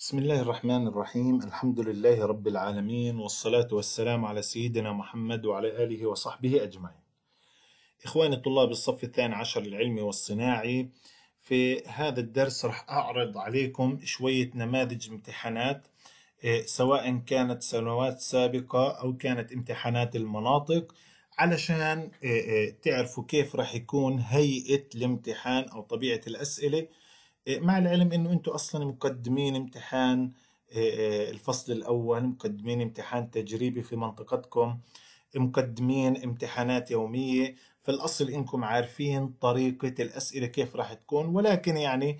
بسم الله الرحمن الرحيم الحمد لله رب العالمين والصلاة والسلام على سيدنا محمد وعلى آله وصحبه أجمعين إخواني طلاب الصف الثاني عشر العلمي والصناعي في هذا الدرس رح أعرض عليكم شوية نماذج امتحانات إيه، سواء كانت سنوات سابقة أو كانت امتحانات المناطق علشان إيه، إيه، تعرفوا كيف رح يكون هيئة الامتحان أو طبيعة الأسئلة إيه، مع العلم انه انتم اصلا مقدمين امتحان إيه، إيه، الفصل الاول مقدمين امتحان تجريبي في منطقتكم مقدمين امتحانات يوميه فالاصل انكم عارفين طريقه الاسئله كيف راح تكون ولكن يعني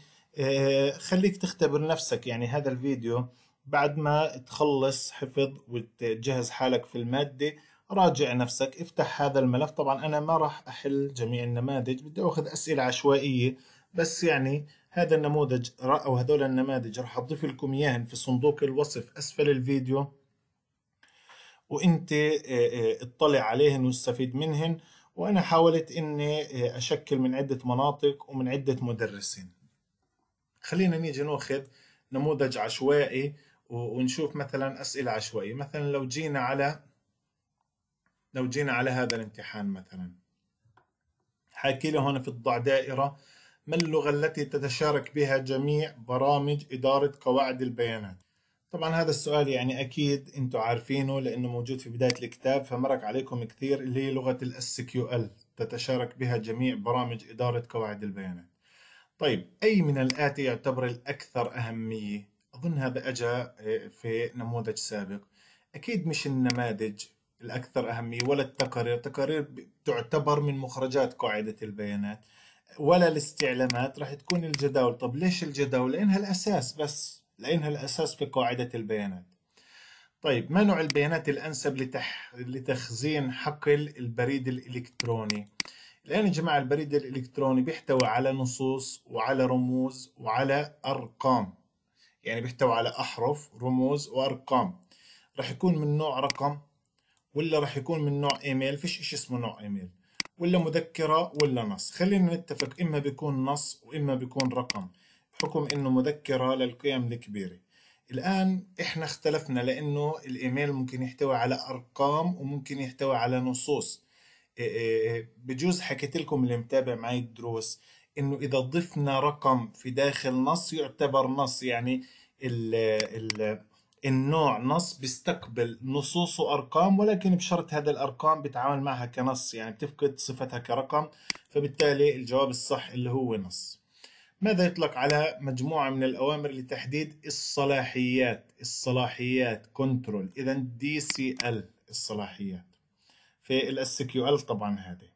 خليك تختبر نفسك يعني هذا الفيديو بعد ما تخلص حفظ وتجهز حالك في الماده راجع نفسك افتح هذا الملف طبعا انا ما راح احل جميع النماذج بدي اخذ اسئله عشوائيه بس يعني هذا النموذج او هذول النماذج راح اضيف لكم اياهم في صندوق الوصف اسفل الفيديو وانت اطلع عليهن واستفيد منهن وانا حاولت اني اشكل من عده مناطق ومن عده مدرسين خلينا نيجي ناخذ نموذج عشوائي ونشوف مثلا اسئله عشوائيه مثلا لو جينا على لو جينا على هذا الامتحان مثلا حاكي لي هون في الضع دائره ما اللغة التي تتشارك بها جميع برامج إدارة قواعد البيانات؟ طبعا هذا السؤال يعني أكيد أنتم عارفينه لأنه موجود في بداية الكتاب فمرق عليكم كثير اللي هي لغة الـ SQL تتشارك بها جميع برامج إدارة قواعد البيانات طيب أي من الآتي يعتبر الأكثر أهمية؟ أظن هذا أجا آه، في نموذج سابق أكيد مش النماذج الأكثر أهمية ولا التقارير التقارير تعتبر من مخرجات قاعدة البيانات ولا الاستعلامات راح تكون الجداول طب ليش الجداول لانها الاساس بس لانها الاساس في قاعده البيانات طيب ما نوع البيانات الانسب لتح... لتخزين حقل البريد الالكتروني الان يا جماعه البريد الالكتروني بيحتوي على نصوص وعلى رموز وعلى ارقام يعني بيحتوي على احرف رموز وارقام راح يكون من نوع رقم ولا راح يكون من نوع ايميل فيش اشي اسمه نوع ايميل ولا مذكرة ولا نص خلينا نتفق إما بيكون نص وإما بيكون رقم بحكم إنه مذكرة للقيم الكبيرة الآن إحنا اختلفنا لأنه الإيميل ممكن يحتوي على أرقام وممكن يحتوي على نصوص إيه، إيه، إيه، بجوز حكيت لكم اللي متابع معي الدروس إنه إذا ضفنا رقم في داخل نص يعتبر نص يعني ال ال النوع نص بيستقبل نصوص وارقام ولكن بشرط هذا الارقام بتعامل معها كنص يعني بتفقد صفتها كرقم فبالتالي الجواب الصح اللي هو نص ماذا يطلق على مجموعة من الأوامر لتحديد الصلاحيات الصلاحيات كنترول إذا دي سي ال الصلاحيات في الاس كيو ال طبعا هذه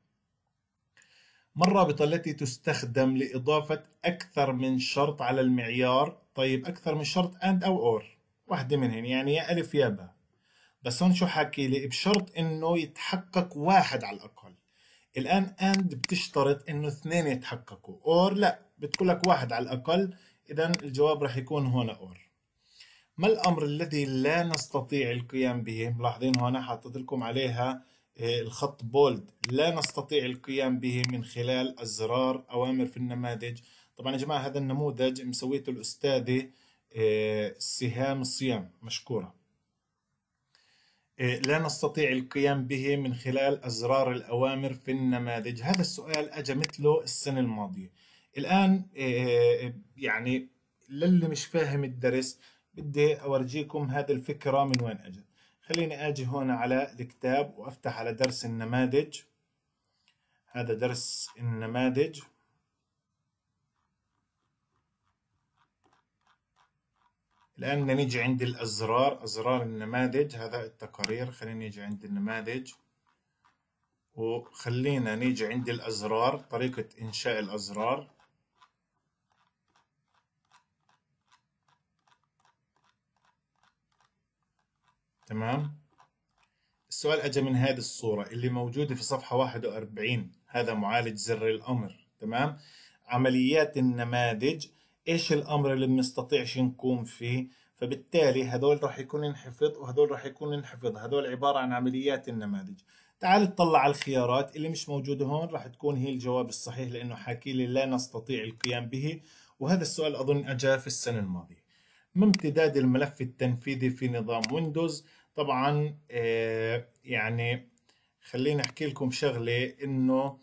الرابطة التي تستخدم لإضافة أكثر من شرط على المعيار طيب أكثر من شرط أند أو أور واحدة منهن يعني يا ألف يا باء بس هون شو حكي لي بشرط إنه يتحقق واحد على الأقل الآن أند بتشترط إنه اثنين يتحققوا أور لا بتقول لك واحد على الأقل إذا الجواب راح يكون هون أور ما الأمر الذي لا نستطيع القيام به ملاحظين هون حاطط لكم عليها آه، الخط بولد لا نستطيع القيام به من خلال أزرار أوامر في النماذج طبعا يا جماعة هذا النموذج مسويته الأستاذة سهام الصيام مشكورة إيه، لا نستطيع القيام به من خلال أزرار الأوامر في النماذج هذا السؤال أجا مثله السنة الماضية الآن إيه، يعني للي مش فاهم الدرس بدي أورجيكم هذه الفكرة من وين أجت خليني أجي هون على الكتاب وأفتح على درس النماذج هذا درس النماذج الآن بدنا نيجي عند الأزرار أزرار النماذج هذا التقارير خلينا نيجي عند النماذج وخلينا نيجي عند الأزرار طريقة إنشاء الأزرار تمام السؤال أجا من هذه الصورة اللي موجودة في صفحة 41 هذا معالج زر الأمر تمام عمليات النماذج ايش الامر اللي بنستطيعش نقوم فيه فبالتالي هذول راح يكون انحفظ وهذول راح يكون انحفظ هذول عبارة عن عمليات النماذج تعال اطلع على الخيارات اللي مش موجودة هون راح تكون هي الجواب الصحيح لأنه حاكي لي لا نستطيع القيام به وهذا السؤال أظن أجا في السنة الماضية ما امتداد الملف التنفيذي في نظام ويندوز طبعا آه، يعني خليني أحكي لكم شغلة إنه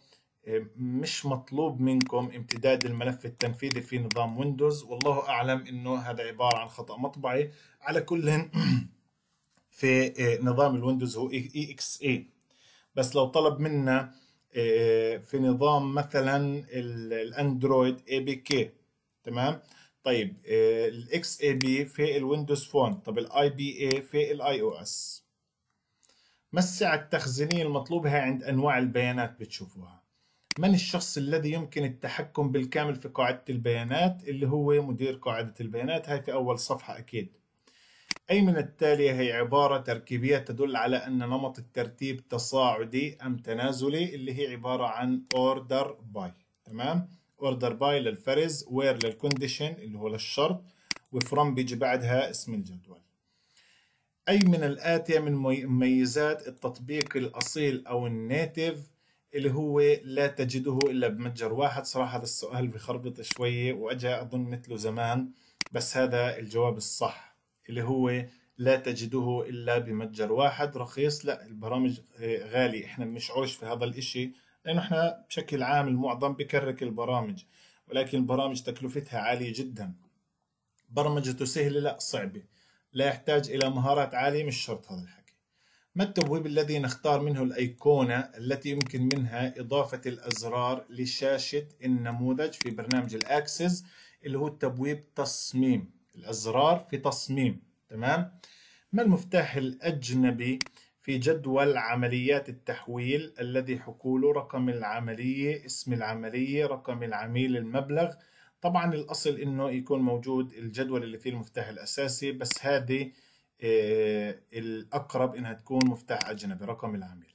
آه، مش مطلوب منكم امتداد الملف التنفيذي في نظام ويندوز والله أعلم أنه هذا عبارة عن خطأ مطبعي على كل في آه، نظام الويندوز هو اي اكس اي بس لو طلب منا آه، في نظام مثلا الاندرويد اي بي كي تمام طيب الاكس اي بي في الويندوز فون طب الاي بي اي في الاي او اس ما السعه التخزينيه المطلوبه عند انواع البيانات بتشوفوها من الشخص الذي يمكن التحكم بالكامل في قاعدة البيانات اللي هو مدير قاعدة البيانات هاي في أول صفحة أكيد أي من التالية هي عبارة تركيبية تدل على أن نمط الترتيب تصاعدي أم تنازلي اللي هي عبارة عن order by تمام order by للفرز where للكونديشن اللي هو للشرط وفرم بيجي بعدها اسم الجدول أي من الآتية من مميزات التطبيق الأصيل أو الناتيف اللي هو لا تجده الا بمتجر واحد صراحه هذا السؤال بخربط شويه واجا اظن مثله زمان بس هذا الجواب الصح اللي هو لا تجده الا بمتجر واحد رخيص لا البرامج غالي احنا بنشعرش في هذا الاشي لانه احنا بشكل عام المعظم بكرك البرامج ولكن البرامج تكلفتها عاليه جدا برمجته سهله لا صعبه لا يحتاج الى مهارات عاليه مش شرط هذا الحكي ما التبويب الذي نختار منه الأيقونة التي يمكن منها إضافة الأزرار لشاشة النموذج في برنامج الأكسس اللي هو التبويب تصميم الأزرار في تصميم تمام ما المفتاح الأجنبي في جدول عمليات التحويل الذي حقوله رقم العملية اسم العملية رقم العميل المبلغ طبعا الأصل إنه يكون موجود الجدول اللي فيه المفتاح الأساسي بس هذه آه، الاقرب انها تكون مفتاح اجنبي رقم العميل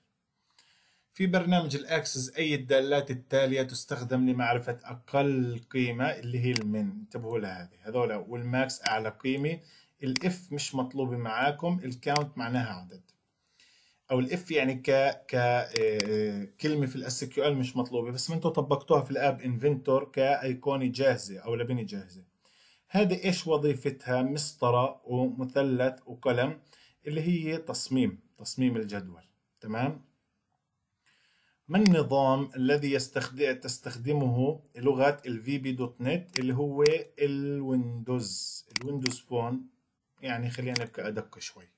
في برنامج الاكسس اي الدالات التاليه تستخدم لمعرفه اقل قيمه اللي هي المن انتبهوا لهذه هذول والماكس اعلى قيمه الاف مش مطلوبه معاكم الكاونت معناها عدد او الاف يعني ك ك آه، كلمه في الاس كيو ال مش مطلوبه بس ما انتم طبقتوها في الاب انفنتور كايقونه جاهزه او لبنه جاهزه هذه إيش وظيفتها مسطرة ومثلث وقلم اللي هي تصميم تصميم الجدول تمام ما النظام الذي يستخدم تستخدمه لغة الفي بي دوت نت اللي هو الويندوز الويندوز فون يعني خلينا نبقى أدق شوي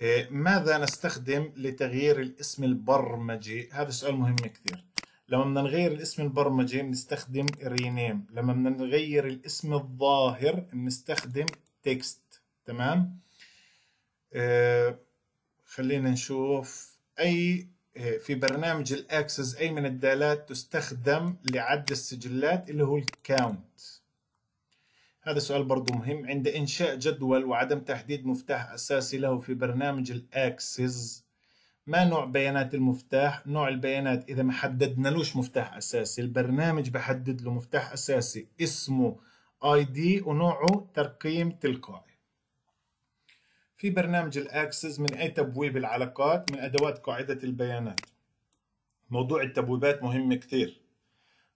إيه، ماذا نستخدم لتغيير الاسم البرمجي هذا سؤال مهم كثير لما بدنا نغير الاسم البرمجي بنستخدم رينيم لما بدنا نغير الاسم الظاهر بنستخدم تكست تمام آه خلينا نشوف اي آه، في برنامج الاكسس اي من الدالات تستخدم لعد السجلات اللي هو الكاونت هذا سؤال برضو مهم عند انشاء جدول وعدم تحديد مفتاح اساسي له في برنامج الاكسس ما نوع بيانات المفتاح نوع البيانات اذا ما حددنا حددنالوش مفتاح اساسي البرنامج بحدد له مفتاح اساسي اسمه اي دي ونوعه ترقيم تلقائي في برنامج الاكسس من اي تبويب العلاقات من ادوات قاعده البيانات موضوع التبويبات مهم كثير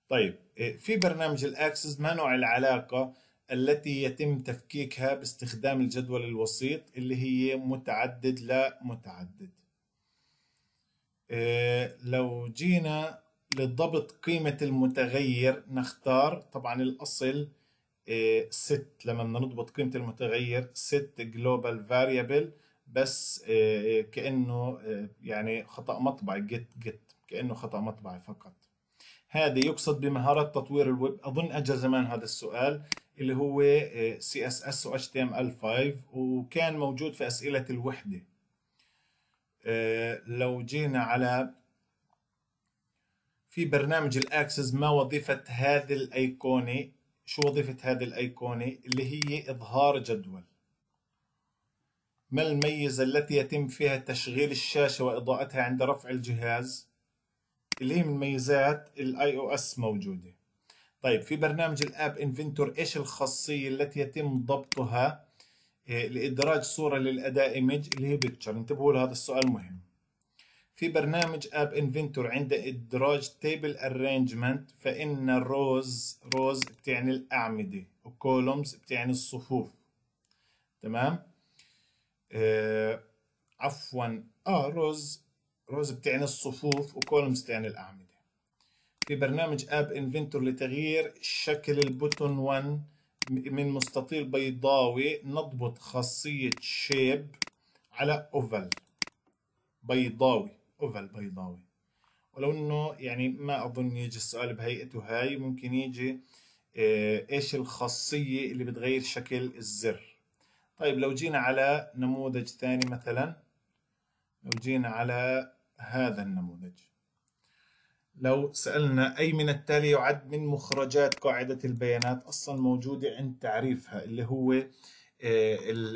طيب إيه، في برنامج الاكسس ما نوع العلاقه التي يتم تفكيكها باستخدام الجدول الوسيط اللي هي متعدد لا متعدد آه، لو جينا للضبط قيمة المتغير نختار طبعا الأصل آه، ست لما بدنا نضبط قيمة المتغير ست جلوبال فاريبل بس آه، كأنه يعني خطأ مطبعي جيت جيت كأنه خطأ مطبعي فقط هذا يقصد بمهارات تطوير الويب أظن أجا زمان هذا السؤال اللي هو CSS و HTML5 وكان موجود في أسئلة الوحدة آه، لو جينا على في برنامج الاكسس ما وظيفة هذه الايقونة شو وظيفة هذه الايقونة اللي هي اظهار جدول ما الميزة التي يتم فيها تشغيل الشاشة واضاءتها عند رفع الجهاز اللي هي من ميزات الاي او اس موجودة طيب في برنامج الاب انفنتور ايش الخاصية التي يتم ضبطها لإدراج صورة للاداء ايمج اللي هي بيكتشر انتبهوا لهذا السؤال مهم في برنامج اب انفنتور عند إدراج تيبل ارينجمنت فإن الروز روز بتعني الأعمدة وكولومز بتعني الصفوف تمام آه عفوا اه روز روز بتعني الصفوف وكولومز بتعني الأعمدة في برنامج اب انفنتور لتغيير شكل البوتون 1 من مستطيل بيضاوي نضبط خاصية شيب على اوفل بيضاوي اوفل بيضاوي ولو انه يعني ما اظن يجي السؤال بهيئته هاي ممكن يجي آه، ايش الخاصية اللي بتغير شكل الزر طيب لو جينا على نموذج ثاني مثلا لو جينا على هذا النموذج لو سألنا أي من التالي يعد من مخرجات قاعدة البيانات أصلا موجودة عند تعريفها اللي هو آه،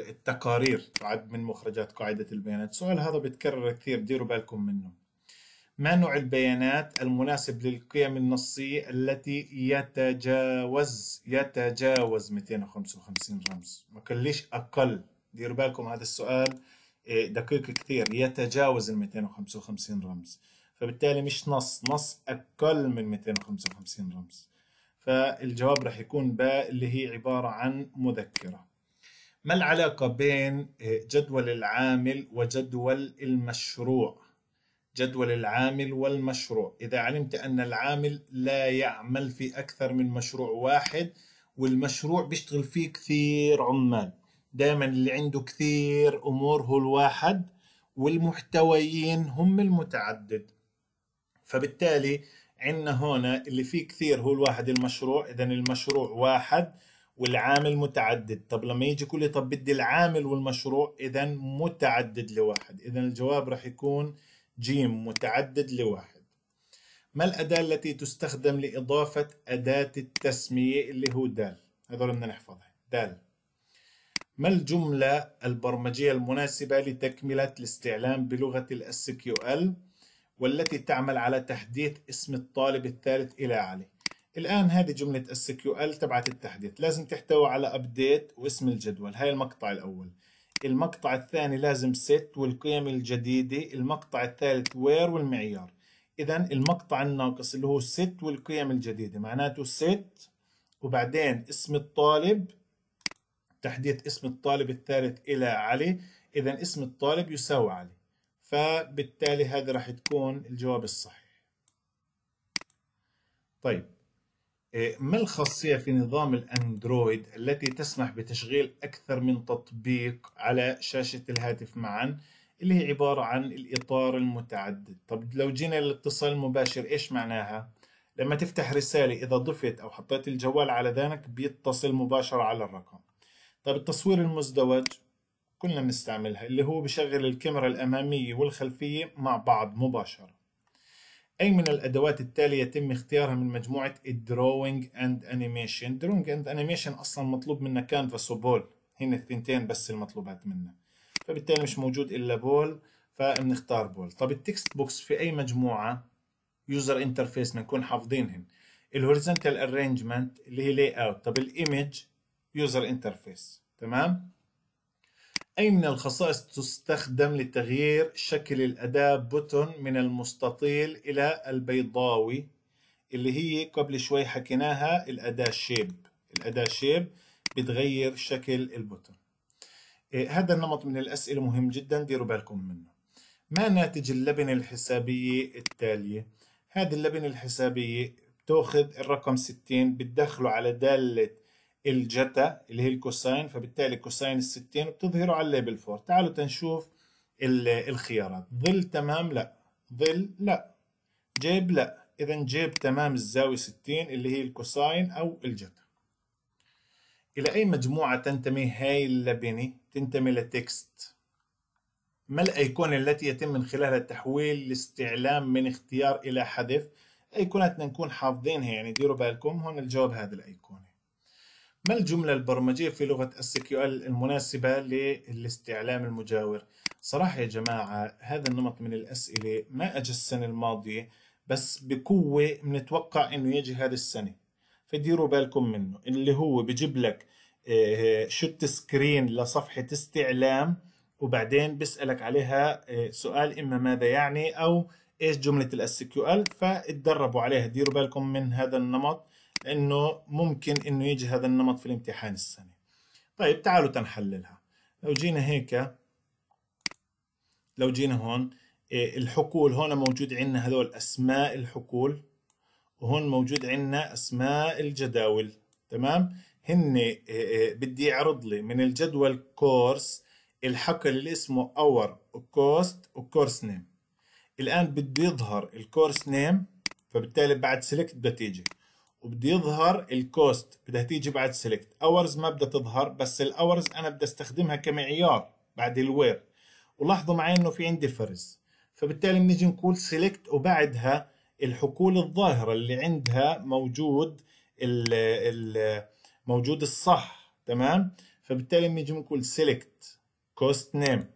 التقارير تعد من مخرجات قاعدة البيانات سؤال هذا بيتكرر كثير ديروا بالكم منه ما نوع البيانات المناسب للقيم النصية التي يتجاوز يتجاوز 255 رمز ما كليش أقل ديروا بالكم هذا السؤال آه، دقيق كثير يتجاوز ال 255 رمز فبالتالي مش نص نص أقل من 255 رمز فالجواب راح يكون باء اللي هي عبارة عن مذكرة ما العلاقة بين آه، جدول العامل وجدول المشروع جدول العامل والمشروع إذا علمت أن العامل لا يعمل في أكثر من مشروع واحد والمشروع بيشتغل فيه كثير عمال دائما اللي عنده كثير أمور هو الواحد والمحتويين هم المتعدد فبالتالي عندنا هنا اللي فيه كثير هو الواحد المشروع اذا المشروع واحد والعامل متعدد طب لما يجي يقول لي طب بدي العامل والمشروع اذا متعدد لواحد اذا الجواب راح يكون جيم متعدد لواحد ما الأداة التي تستخدم لإضافة أداة التسمية اللي هو دال هذول بدنا نحفظها دال ما الجملة البرمجية المناسبة لتكملة الاستعلام بلغة ال SQL والتي تعمل على تحديث اسم الطالب الثالث إلى علي الآن هذه جملة SQL تبعت التحديث لازم تحتوي على أبديت واسم الجدول هاي المقطع الأول المقطع الثاني لازم ست والقيم الجديدة المقطع الثالث وير والمعيار إذا المقطع الناقص اللي هو ست والقيم الجديدة معناته ست وبعدين اسم الطالب تحديث اسم الطالب الثالث إلى علي إذا اسم الطالب يساوي علي فبالتالي هذا راح تكون الجواب الصحيح طيب إيه، ما الخاصية في نظام الأندرويد التي تسمح بتشغيل أكثر من تطبيق على شاشة الهاتف معا اللي هي عبارة عن الإطار المتعدد طب لو جينا للاتصال المباشر إيش معناها؟ لما تفتح رسالة إذا ضفت أو حطيت الجوال على ذنك بيتصل مباشرة على الرقم طب التصوير المزدوج كلنا بنستعملها اللي هو بشغل الكاميرا الأمامية والخلفية مع بعض مباشرة أي من الأدوات التالية يتم اختيارها من مجموعة الدروينج أند أنيميشن دروينج أند أنيميشن أصلا مطلوب منا كانفاس وبول هن الثنتين بس المطلوبات منا فبالتالي مش موجود إلا بول فبنختار بول طب التكست بوكس في أي مجموعة يوزر انترفيس بنكون حافظينهن الهوريزونتال ارينجمنت اللي هي لاي اوت طب الايمج يوزر انترفيس تمام أي من الخصائص تستخدم لتغيير شكل الأداة بوتون من المستطيل إلى البيضاوي اللي هي قبل شوي حكيناها الأداة شيب الأداة شيب بتغير شكل البوتون إيه، هذا النمط من الأسئلة مهم جدا ديروا بالكم منه ما ناتج اللبنة الحسابية التالية هذه اللبنة الحسابية بتاخذ الرقم 60 بتدخله على دالة الجتا اللي هي الكوساين فبالتالي كوساين الستين بتظهره على الليبل 4 تعالوا تنشوف الخيارات ظل تمام لا ظل لا جيب لا اذا جيب تمام الزاوية 60 اللي هي الكوساين او الجتا الى اي مجموعة تنتمي هاي اللبنة تنتمي لتكست ما الأيقونة التي يتم من خلالها تحويل الاستعلام من اختيار إلى حذف أيقونتنا نكون حافظينها يعني ديروا بالكم هون الجواب هذه الأيقونة ما الجملة البرمجية في لغة اس كيو ال المناسبة للاستعلام المجاور؟ صراحة يا جماعة هذا النمط من الأسئلة ما أجى السنة الماضية بس بقوة بنتوقع إنه يجي هذه السنة فديروا بالكم منه اللي هو بجيب لك شوت آه، سكرين لصفحة استعلام وبعدين بسألك عليها آه، سؤال إما ماذا يعني أو إيش جملة الاس كيو ال فاتدربوا عليها ديروا بالكم من هذا النمط انه ممكن انه يجي هذا النمط في الامتحان السنه طيب تعالوا تنحللها لو جينا هيك لو جينا هون إيه، الحقول هون موجود عندنا هذول اسماء الحقول وهون موجود عندنا اسماء الجداول تمام هن إيه، إيه، بدي يعرض لي من الجدول كورس الحقل اللي اسمه اور كوست وكورس نيم الان بده يظهر الكورس نيم فبالتالي بعد سيلكت بتيجي وبده يظهر الكوست بدها تيجي بعد سيلكت اورز ما بدها تظهر بس الاورز انا بدي استخدمها كمعيار بعد الوير ولاحظوا معي انه في عندي فرز فبالتالي بنيجي نقول سيلكت وبعدها الحقول الظاهره اللي عندها موجود ال ال موجود الصح تمام فبالتالي بنيجي بنقول سيلكت كوست نيم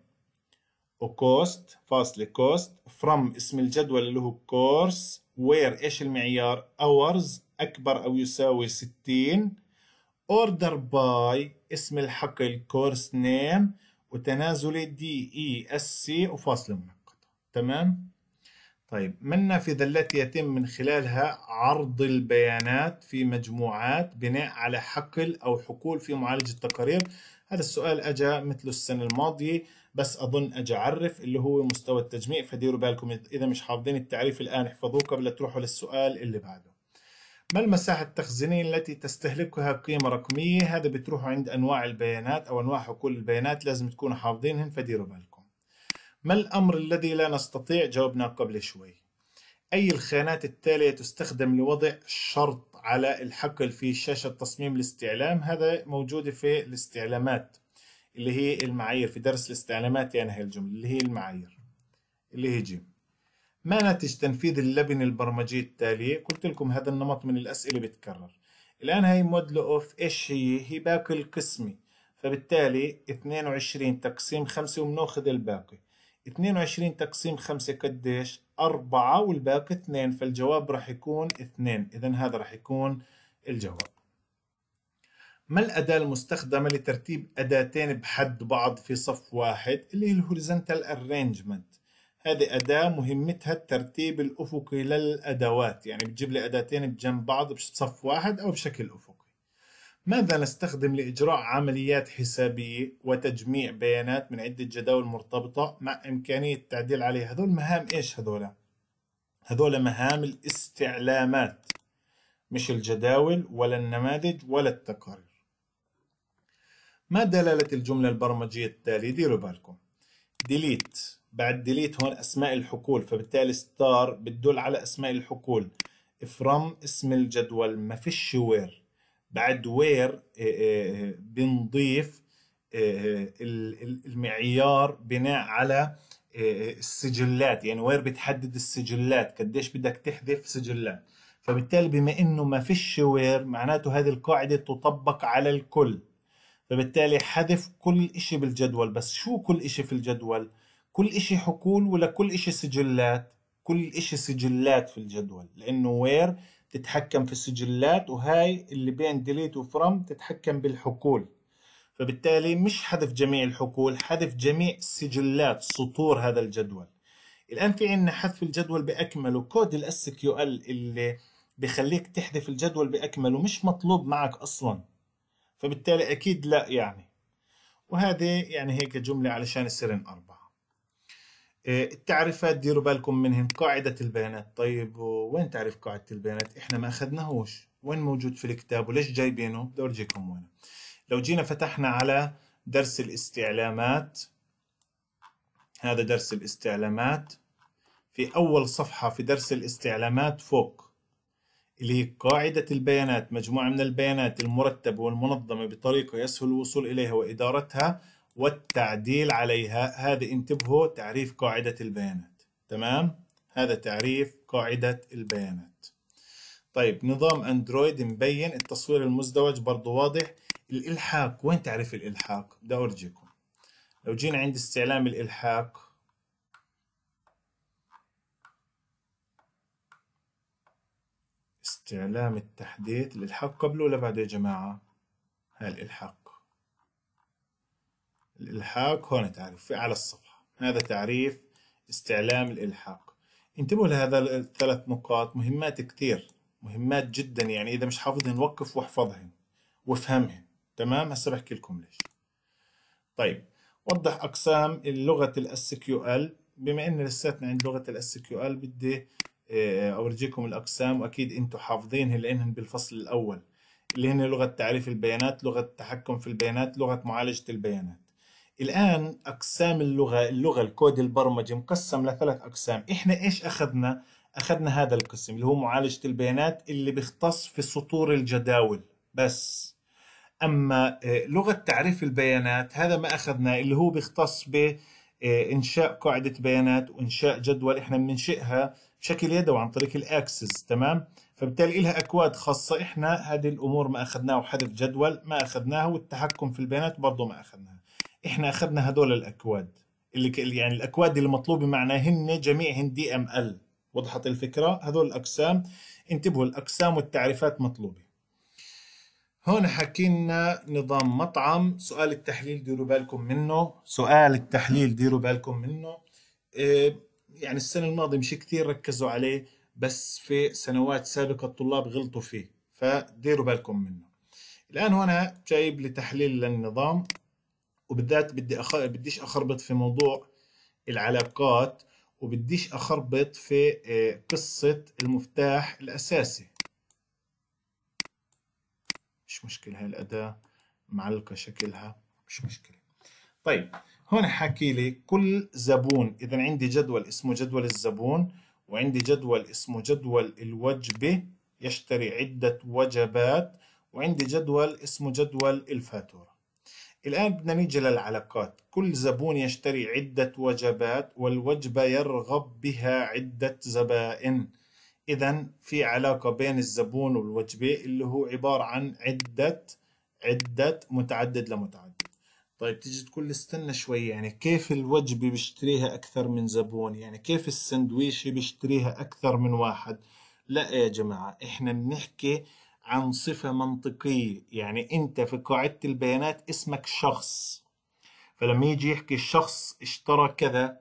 وكوست فاصله كوست فروم اسم الجدول اللي هو كورس وير ايش المعيار اورز أكبر أو يساوي 60 order by اسم الحقل course name وتنازلي دي اي e اس سي وفاصلة منقطة تمام طيب ما النافذة التي يتم من خلالها عرض البيانات في مجموعات بناء على حقل أو حقول في معالجة التقارير هذا السؤال أجا مثله السنة الماضية بس أظن أجا أعرف اللي هو مستوى التجميع فديروا بالكم إذا مش حافظين التعريف الآن احفظوه قبل تروحوا للسؤال اللي بعده ما المساحة التخزينية التي تستهلكها قيمة رقمية؟ هذا بتروح عند أنواع البيانات أو أنواع حقول البيانات لازم تكونوا حافظينهن فديروا بالكم. ما الأمر الذي لا نستطيع؟ جاوبنا قبل شوي. أي الخانات التالية تستخدم لوضع شرط على الحقل في شاشة تصميم الاستعلام؟ هذا موجود في الاستعلامات اللي هي المعايير في درس الاستعلامات يعني هي الجملة اللي هي المعايير اللي هي جيم. ما نتج تنفيذ اللبنة البرمجية التالية قلت لكم هذا النمط من الأسئلة بتكرر الآن هاي مودلو أوف إيش هي هي باقي القسمي فبالتالي 22 تقسيم 5 وبناخذ الباقي 22 تقسيم 5 قديش 4 والباقي 2 فالجواب رح يكون 2 إذا هذا رح يكون الجواب ما الأداة المستخدمة لترتيب أداتين بحد بعض في صف واحد اللي هي الهوريزنتال أرينجمنت هذه أداة مهمتها الترتيب الأفقي للأدوات يعني بتجيب لي أداتين بجنب بعض بصف واحد أو بشكل أفقي ماذا نستخدم لإجراء عمليات حسابية وتجميع بيانات من عدة جداول مرتبطة مع إمكانية التعديل عليها هذول مهام إيش هذول؟ هذول مهام الاستعلامات مش الجداول ولا النماذج ولا التقارير ما دلالة الجملة البرمجية التالية ديروا بالكم delete بعد ديليت هون اسماء الحقول فبالتالي ستار بتدل على اسماء الحقول فروم اسم الجدول ما فيش وير بعد وير آه، آه، آه، بنضيف المعيار بناء على السجلات يعني وير بتحدد السجلات قديش بدك تحذف سجلات فبالتالي بما انه ما فيش وير معناته هذه القاعده تطبق على الكل فبالتالي حذف كل شيء بالجدول بس شو كل شيء في الجدول كل إشي حقول ولا كل إشي سجلات كل إشي سجلات في الجدول لأنه وير تتحكم في السجلات وهاي اللي بين ديليت وفرم تتحكم بالحقول فبالتالي مش حذف جميع الحقول حذف جميع سجلات سطور هذا الجدول الآن في عندنا حذف الجدول بأكمله كود الاس كيو ال اللي بخليك تحذف الجدول بأكمله مش مطلوب معك أصلا فبالتالي أكيد لا يعني وهذه يعني هيك جملة علشان السيرين أربعة إيه، التعريفات ديروا بالكم منهم قاعدة البيانات طيب وين تعريف قاعدة البيانات احنا ما اخذناهوش وين موجود في الكتاب وليش جايبينه بدي اورجيكم وين لو جينا فتحنا على درس الاستعلامات هذا درس الاستعلامات في اول صفحة في درس الاستعلامات فوق اللي هي قاعدة البيانات مجموعة من البيانات المرتبة والمنظمة بطريقة يسهل الوصول إليها وإدارتها والتعديل عليها هذا انتبهوا تعريف قاعدة البيانات تمام هذا تعريف قاعدة البيانات طيب نظام اندرويد مبين التصوير المزدوج برضو واضح الالحاق وين تعريف الالحاق بدي اورجيكم لو جينا عند استعلام الالحاق استعلام التحديث الالحاق قبله ولا بعده يا جماعه هاي الالحاق الإلحاق هون تعرف في أعلى الصفحة هذا تعريف استعلام الإلحاق انتبهوا لهذا الثلاث نقاط مهمات كثير مهمات جدا يعني إذا مش حافظهن وقف واحفظهن وافهمهن تمام هسه بحكي لكم ليش طيب وضح أقسام لغة الاس كيو ال بما إن لساتنا عند لغة الاس كيو ال بدي آه، أورجيكم الأقسام وأكيد أنتم حافظينها لأنهن بالفصل الأول اللي هن لغة تعريف البيانات لغة التحكم في البيانات لغة معالجة البيانات الان اقسام اللغه اللغه الكود البرمجي مقسم لثلاث اقسام احنا ايش اخذنا اخذنا هذا القسم اللي هو معالجه البيانات اللي بيختص في سطور الجداول بس اما آه، لغه تعريف البيانات هذا ما اخذناه اللي هو بيختص ب آه، انشاء قاعده بيانات وانشاء جدول احنا بننشئها بشكل يدوي عن طريق الاكسس تمام فبالتالي لها اكواد خاصه احنا هذه الامور ما اخذناها وحذف جدول ما اخذناها والتحكم في البيانات برضه ما اخذناها احنا اخذنا هدول الاكواد اللي يعني الاكواد اللي مطلوبه معناهن جميعهن دي ام ال وضحت الفكره هدول الاقسام انتبهوا الاقسام والتعريفات مطلوبه هون حكينا نظام مطعم سؤال التحليل ديروا بالكم منه سؤال التحليل ديروا بالكم منه إيه، يعني السنة الماضية مش كثير ركزوا عليه بس في سنوات سابقة الطلاب غلطوا فيه فديروا بالكم منه الآن هنا جايب لي تحليل للنظام وبالذات بدي أخ... بديش اخربط في موضوع العلاقات وبديش اخربط في آه، قصه المفتاح الاساسي مش مشكله هاي الاداه معلقه شكلها مش مشكله طيب هون حكي لي كل زبون اذا عندي جدول اسمه جدول الزبون وعندي جدول اسمه جدول الوجبه يشتري عده وجبات وعندي جدول اسمه جدول الفاتوره الآن بدنا نيجي للعلاقات كل زبون يشتري عدة وجبات والوجبة يرغب بها عدة زبائن إذا في علاقة بين الزبون والوجبة اللي هو عبارة عن عدة عدة متعدد لمتعدد طيب تيجي تقول استنى شوي يعني كيف الوجبة بشتريها أكثر من زبون يعني كيف السندويشة بشتريها أكثر من واحد لا يا جماعة إحنا بنحكي عن صفة منطقية يعني أنت في قاعدة البيانات اسمك شخص فلما يجي يحكي الشخص اشترى كذا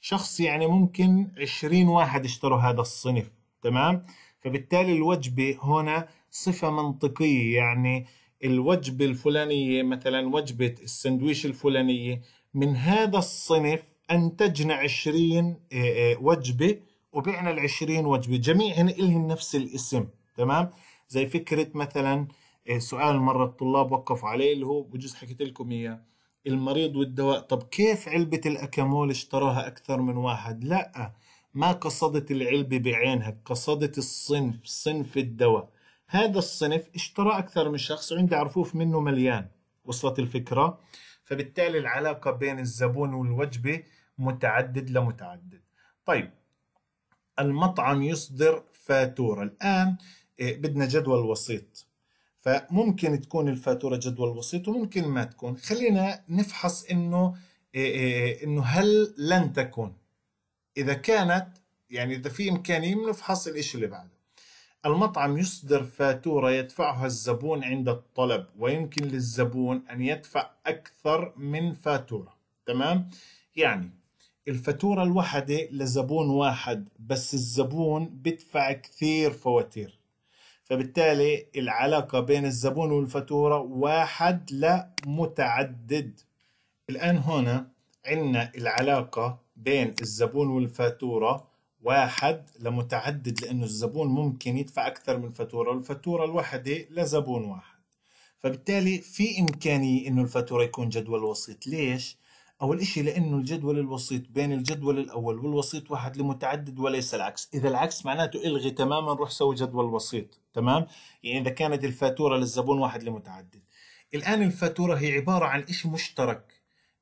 شخص يعني ممكن عشرين واحد اشتروا هذا الصنف تمام فبالتالي الوجبة هنا صفة منطقية يعني الوجبة الفلانية مثلا وجبة السندويش الفلانية من هذا الصنف أنتجنا عشرين آه، آه، وجبة وبعنا ال وجبة جميعهم إلهم نفس الاسم تمام زي فكره مثلا آه، سؤال مره الطلاب وقفوا عليه اللي هو بجوز حكيت لكم اياه المريض والدواء طب كيف علبه الاكامول اشتراها اكثر من واحد لا ما قصدت العلبه بعينها قصدت الصنف صنف الدواء هذا الصنف اشترى اكثر من شخص وعندي عرفوف منه مليان وصلت الفكره فبالتالي العلاقه بين الزبون والوجبه متعدد لمتعدد طيب المطعم يصدر فاتوره الان إيه، بدنا جدول وسيط فممكن تكون الفاتوره جدول وسيط وممكن ما تكون خلينا نفحص انه إيه، إيه، انه هل لن تكون اذا كانت يعني اذا في امكانيه بنفحص الشيء اللي بعده المطعم يصدر فاتورة يدفعها الزبون عند الطلب ويمكن للزبون أن يدفع أكثر من فاتورة تمام؟ يعني الفاتورة الواحدة لزبون واحد بس الزبون بدفع كثير فواتير فبالتالي العلاقة بين الزبون والفاتورة واحد لمتعدد الآن هنا عندنا العلاقة بين الزبون والفاتورة واحد لمتعدد لأنه الزبون ممكن يدفع أكثر من فاتورة والفاتورة الواحدة لزبون واحد فبالتالي في إمكانية أنه الفاتورة يكون جدول وسيط ليش؟ أول شيء لأنه الجدول الوسيط بين الجدول الأول والوسيط واحد لمتعدد وليس العكس إذا العكس معناته إلغي تماما روح سوي جدول وسيط تمام يعني إذا كانت الفاتورة للزبون واحد لمتعدد الآن الفاتورة هي عبارة عن شيء مشترك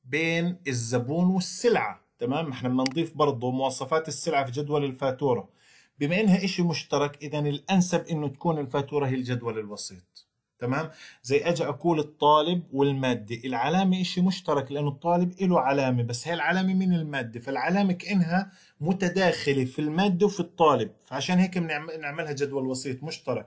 بين الزبون والسلعة تمام احنا بدنا نضيف برضه مواصفات السلعة في جدول الفاتورة بما انها شيء مشترك اذا الانسب انه تكون الفاتورة هي الجدول الوسيط تمام زي اجي اقول الطالب والماده العلامه شيء مشترك لانه الطالب له علامه بس هي العلامه من الماده فالعلامه كانها متداخله في الماده وفي الطالب فعشان هيك بنعملها جدول وسيط مشترك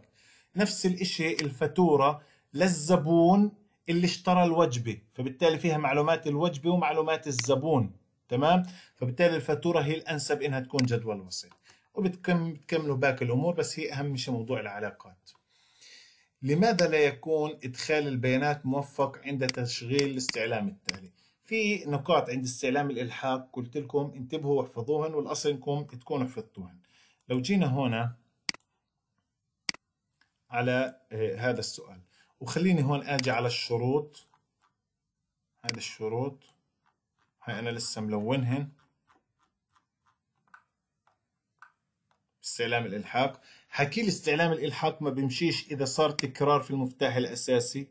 نفس الإشي الفاتوره للزبون اللي اشترى الوجبه فبالتالي فيها معلومات الوجبه ومعلومات الزبون تمام فبالتالي الفاتوره هي الانسب انها تكون جدول وسيط وبتكملوا باقي الامور بس هي اهم شيء موضوع العلاقات لماذا لا يكون إدخال البيانات موفق عند تشغيل الاستعلام التالي؟ في نقاط عند استعلام الإلحاق قلت لكم انتبهوا واحفظوهن والأصل إنكم تكونوا حفظتوهن لو جينا هنا على آه، هذا السؤال وخليني هون أجي على الشروط هذه الشروط هاي أنا لسه ملونهن استعلام الإلحاق حكي استعلام الالحاق ما بيمشيش اذا صار تكرار في المفتاح الاساسي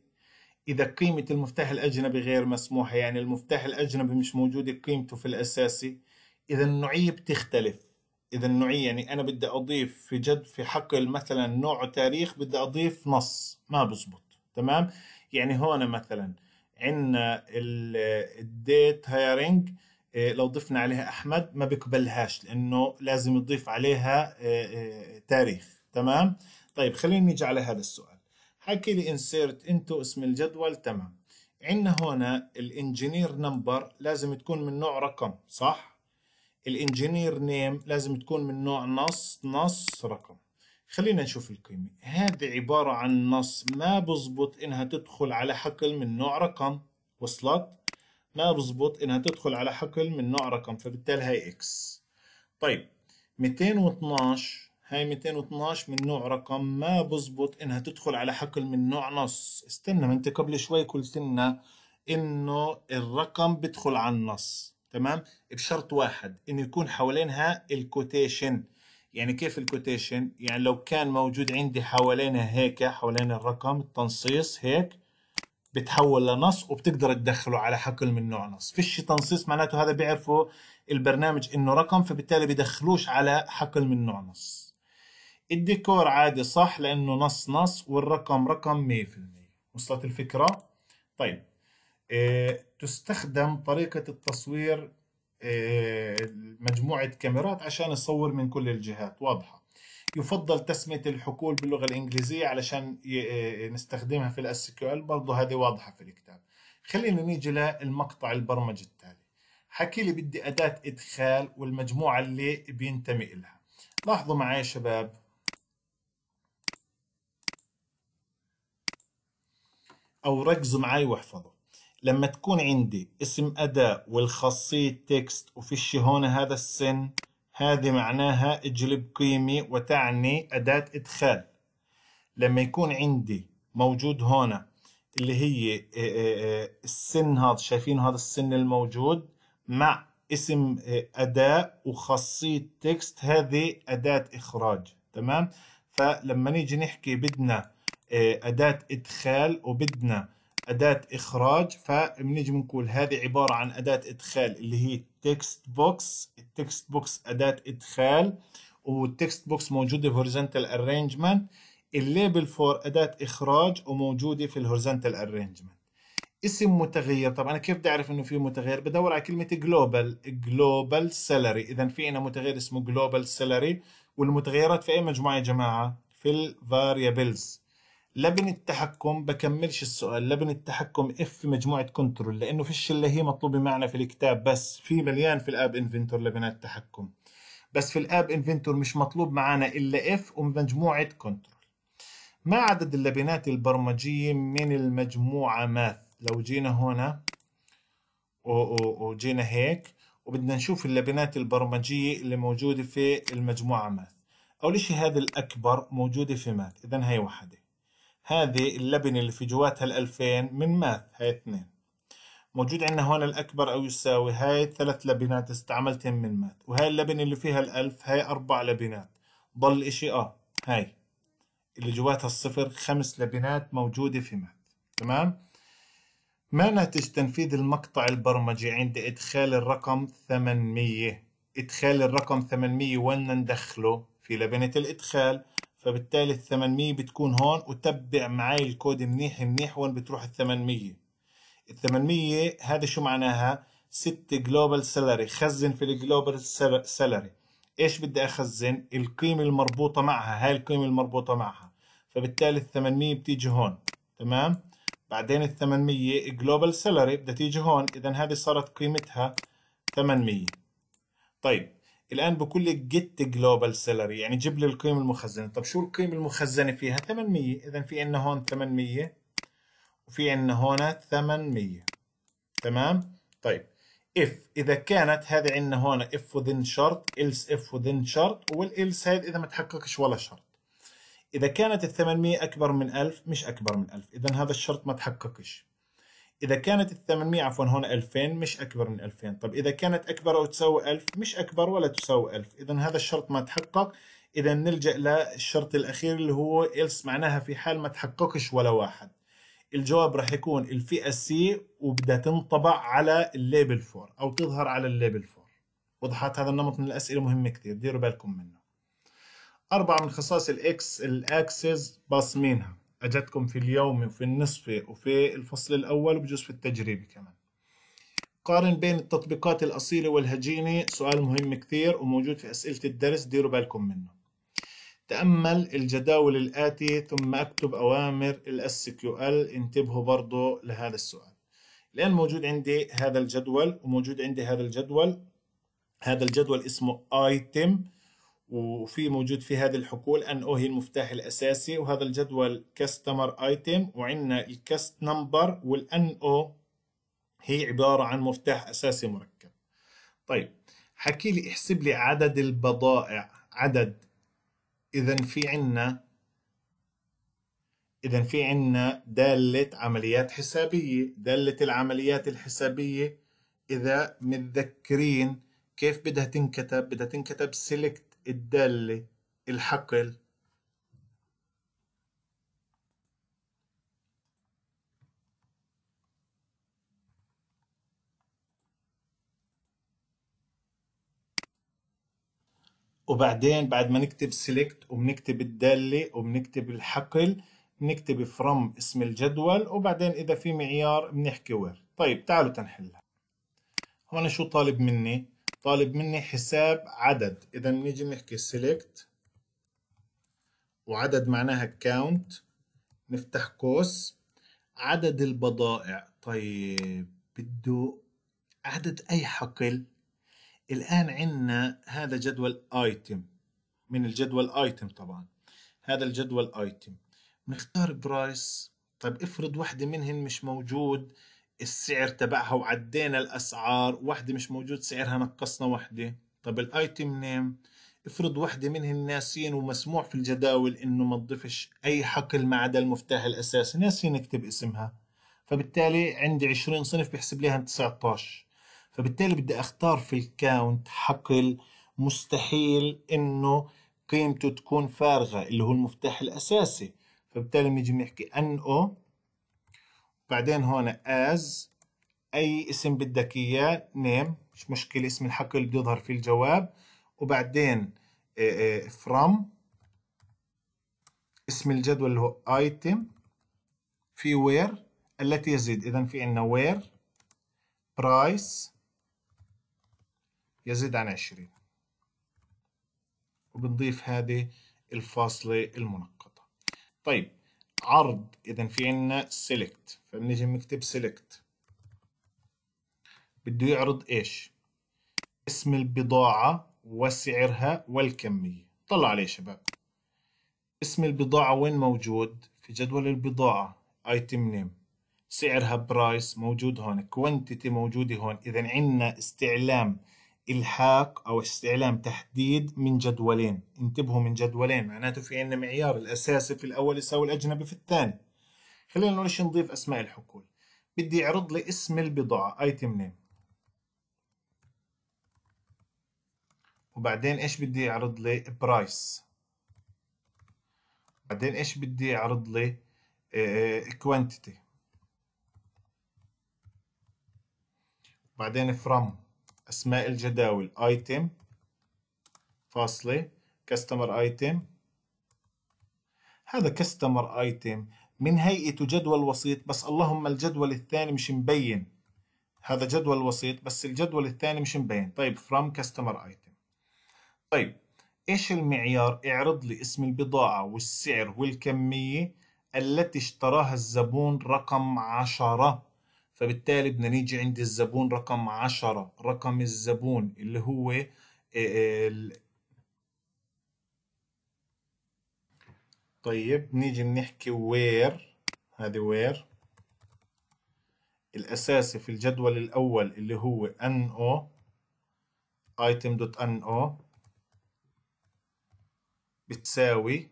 اذا قيمه المفتاح الاجنبي غير مسموحه يعني المفتاح الاجنبي مش موجوده قيمته في الاساسي اذا النوعيه بتختلف اذا النوعيه يعني انا بدي اضيف في جد في حقل مثلا نوع تاريخ بدي اضيف نص ما بزبط تمام يعني هون مثلا عندنا الديت هايرنج آه، لو ضفنا عليها احمد ما بيقبلهاش لانه لازم نضيف عليها آه، آه، تاريخ تمام طيب خلينا نيجي على هذا السؤال حكي لي انسيرت انتو اسم الجدول تمام عندنا هنا الانجينير نمبر لازم تكون من نوع رقم صح الانجينير نيم لازم تكون من نوع نص نص رقم خلينا نشوف القيمة هذه عبارة عن نص ما بزبط انها تدخل على حقل من نوع رقم وصلت ما بزبط انها تدخل على حقل من نوع رقم فبالتالي هاي اكس طيب 212 هاي 212 من نوع رقم ما بزبط انها تدخل على حقل من نوع نص استنى ما انت قبل شوي قلت لنا انه الرقم بدخل على النص تمام بشرط واحد انه يكون حوالينها الكوتيشن يعني كيف الكوتيشن يعني لو كان موجود عندي حوالينها هيك حوالين الرقم التنصيص هيك بتحول لنص وبتقدر تدخله على حقل من نوع نص فيش تنصيص معناته هذا بيعرفه البرنامج انه رقم فبالتالي بدخلوش على حقل من نوع نص الديكور عادي صح لانه نص نص والرقم رقم 100% وصلت الفكرة طيب اه تستخدم طريقة التصوير اه مجموعة كاميرات عشان يصور من كل الجهات واضحة يفضل تسمية الحقول باللغة الإنجليزية علشان آه، آه، نستخدمها في الاس كيو ال برضه هذه واضحة في الكتاب خلينا نيجي للمقطع البرمجي التالي حكي لي بدي أداة إدخال والمجموعة اللي بينتمي إلها لاحظوا معي يا شباب أو ركزوا معي واحفظوا لما تكون عندي اسم أداة والخاصية تكست وفيش هون هذا السن هذه معناها اجلب قيمة وتعني أداة إدخال لما يكون عندي موجود هنا اللي هي آه، آه، آه، السن هذا شايفين هذا السن الموجود مع اسم أداة وخاصية تكست هذه أداة إخراج تمام فلما نيجي نحكي بدنا أداة إدخال وبدنا أداة إخراج فبنيجي بنقول هذه عبارة عن أداة إدخال اللي هي التكست بوكس التكست بوكس اداه ادخال والتكست بوكس موجوده في هوريزونتال ارينجمنت الليبل فور اداه اخراج وموجوده في الهوريزونتال ارينجمنت اسم متغير طبعا انا كيف بدي اعرف انه في متغير بدور على كلمه جلوبال جلوبال سالري اذا في عندنا متغير اسمه جلوبال سالري والمتغيرات في اي مجموعه يا جماعه في الفاريبلز لبن التحكم بكملش السؤال لبن التحكم اف في مجموعه كنترول لانه فيش اللي هي مطلوبه معنا في الكتاب بس في مليان في الاب انفنتور لبنات التحكم بس في الاب انفنتور مش مطلوب معنا الا اف ومجموعه كنترول ما عدد اللبنات البرمجيه من المجموعه ماث لو جينا هنا وجينا هيك وبدنا نشوف اللبنات البرمجيه اللي موجوده في المجموعه ماث اول شيء هذا الاكبر موجوده في ماث اذا هي وحده هذه اللبنة اللي في جواتها الألفين من ماث هاي اثنين موجود عندنا هون الأكبر أو يساوي هاي ثلاث لبنات استعملتهم من ماث وهاي اللبنة اللي فيها الألف هاي أربع لبنات ضل إشي آه هاي اللي جواتها الصفر خمس لبنات موجودة في ماث تمام؟ ما نتج تنفيذ المقطع البرمجي عند إدخال الرقم 800 إدخال الرقم 800 وين ندخله في لبنة الإدخال فبالتالي ال 800 بتكون هون وتبع معي الكود منيح منيح وين بتروح ال 800 ال 800 هذا شو معناها 6 جلوبال سالري خزن في الجلوبال سالري ايش بدي اخزن القيمه المربوطه معها هاي القيمه المربوطه معها فبالتالي ال 800 بتيجي هون تمام بعدين ال 800 جلوبال سالري بدها تيجي هون اذا هذه صارت قيمتها 800 طيب الان بقول لك جيت جلوبال سالري يعني جيب لي القيمه المخزنه طب شو القيمه المخزنه فيها 800 اذا في عندنا هون 800 وفي عندنا هون 800 تمام طيب اف اذا كانت هذه عندنا هون اف وذن شرط الس اف وذن شرط والالس هذا اذا ما تحققش ولا شرط اذا كانت ال 800 اكبر من 1000 مش اكبر من 1000 اذا هذا الشرط ما تحققش اذا كانت ال 800 عفوا هون 2000 مش اكبر من 2000 طب اذا كانت اكبر او تساوي 1000 مش اكبر ولا تساوي 1000 اذا هذا الشرط ما تحقق اذا نلجا للشرط الاخير اللي هو else معناها في حال ما تحققش ولا واحد الجواب راح يكون الفئه سي وبدها تنطبع على الليبل 4 او تظهر على الليبل 4 وضحت هذا النمط من الاسئله مهم كثير ديروا بالكم منه أربعة من خصائص الإكس الأكسس باصمينها اجتكم في اليومي وفي النصفي وفي الفصل الاول وبجوز في التجريبي كمان قارن بين التطبيقات الاصيله والهجينه سؤال مهم كثير وموجود في اسئله الدرس ديروا بالكم منه تأمل الجداول الآتي ثم أكتب أوامر الاس كيو ال انتبهوا برضو لهذا السؤال الآن موجود عندي هذا الجدول وموجود عندي هذا الجدول هذا الجدول اسمه ايتم وفي موجود في هذه الحقول ان او هي المفتاح الاساسي وهذا الجدول كاستمر ايتم وعندنا الكاست نمبر والان او هي عباره عن مفتاح اساسي مركب طيب حكي لي احسب لي عدد البضائع عدد اذا في عندنا اذا في عندنا داله عمليات حسابيه داله العمليات الحسابيه اذا متذكرين كيف بدها تنكتب بدها تنكتب سيلكت الدالة الحقل وبعدين بعد ما نكتب select وبنكتب الدالة وبنكتب الحقل بنكتب from اسم الجدول وبعدين إذا في معيار بنحكي where طيب تعالوا تنحلها هون شو طالب مني طالب مني حساب عدد اذا بنيجي نحكي select وعدد معناها count نفتح قوس عدد البضائع طيب بده عدد اي حقل الان عندنا هذا جدول ايتم من الجدول ايتم طبعا هذا الجدول ايتم نختار برايس طيب افرض وحده منهن مش موجود السعر تبعها وعدينا الاسعار وحده مش موجود سعرها نقصنا وحده طب الايتم نيم افرض وحده منهن ناسين ومسموح في الجداول انه ما تضيفش اي حقل ما عدا المفتاح الاساسي ناسين نكتب اسمها فبالتالي عندي 20 صنف بيحسب ليها 19 فبالتالي بدي اختار في الكاونت حقل مستحيل انه قيمته تكون فارغه اللي هو المفتاح الاساسي فبالتالي بنيجي بنحكي ان او بعدين هون as اي اسم بدك اياه name مش مشكلة اسم الحقل بده يظهر في الجواب وبعدين آه، آه، from اسم الجدول اللي هو item في where التي يزيد اذا في عندنا where price يزيد عن 20 وبنضيف هذه الفاصلة المنقطة طيب عرض اذا في عنا سيلكت فبنيجي بنكتب سيلكت بده يعرض ايش اسم البضاعة وسعرها والكمية طلع عليه شباب اسم البضاعة وين موجود في جدول البضاعة ايتم نيم سعرها برايس موجود هون كوانتيتي موجودة هون اذا عنا استعلام الحاق او استعلام تحديد من جدولين انتبهوا من جدولين معناته في عندنا معيار الاساسي في الاول يساوي الاجنبي في الثاني خلينا نقولش نضيف اسماء الحقول بدي اعرض لي اسم البضاعه ايتم نيم وبعدين ايش بدي اعرض لي برايس بعدين ايش بدي اعرض لي كوانتيتي آه، بعدين فروم أسماء الجداول item فاصلة customer item هذا customer item من هيئته جدول وسيط بس اللهم الجدول الثاني مش مبين هذا جدول وسيط بس الجدول الثاني مش مبين طيب from customer item طيب ايش المعيار اعرض لي اسم البضاعة والسعر والكمية التي اشتراها الزبون رقم عشرة فبالتالي بدنا نيجي عند الزبون رقم عشرة رقم الزبون اللي هو إيه، إيه، ال... طيب نيجي نحكي وير هذه وير الأساسي في الجدول الأول اللي هو ان او ايتم دوت ان او بتساوي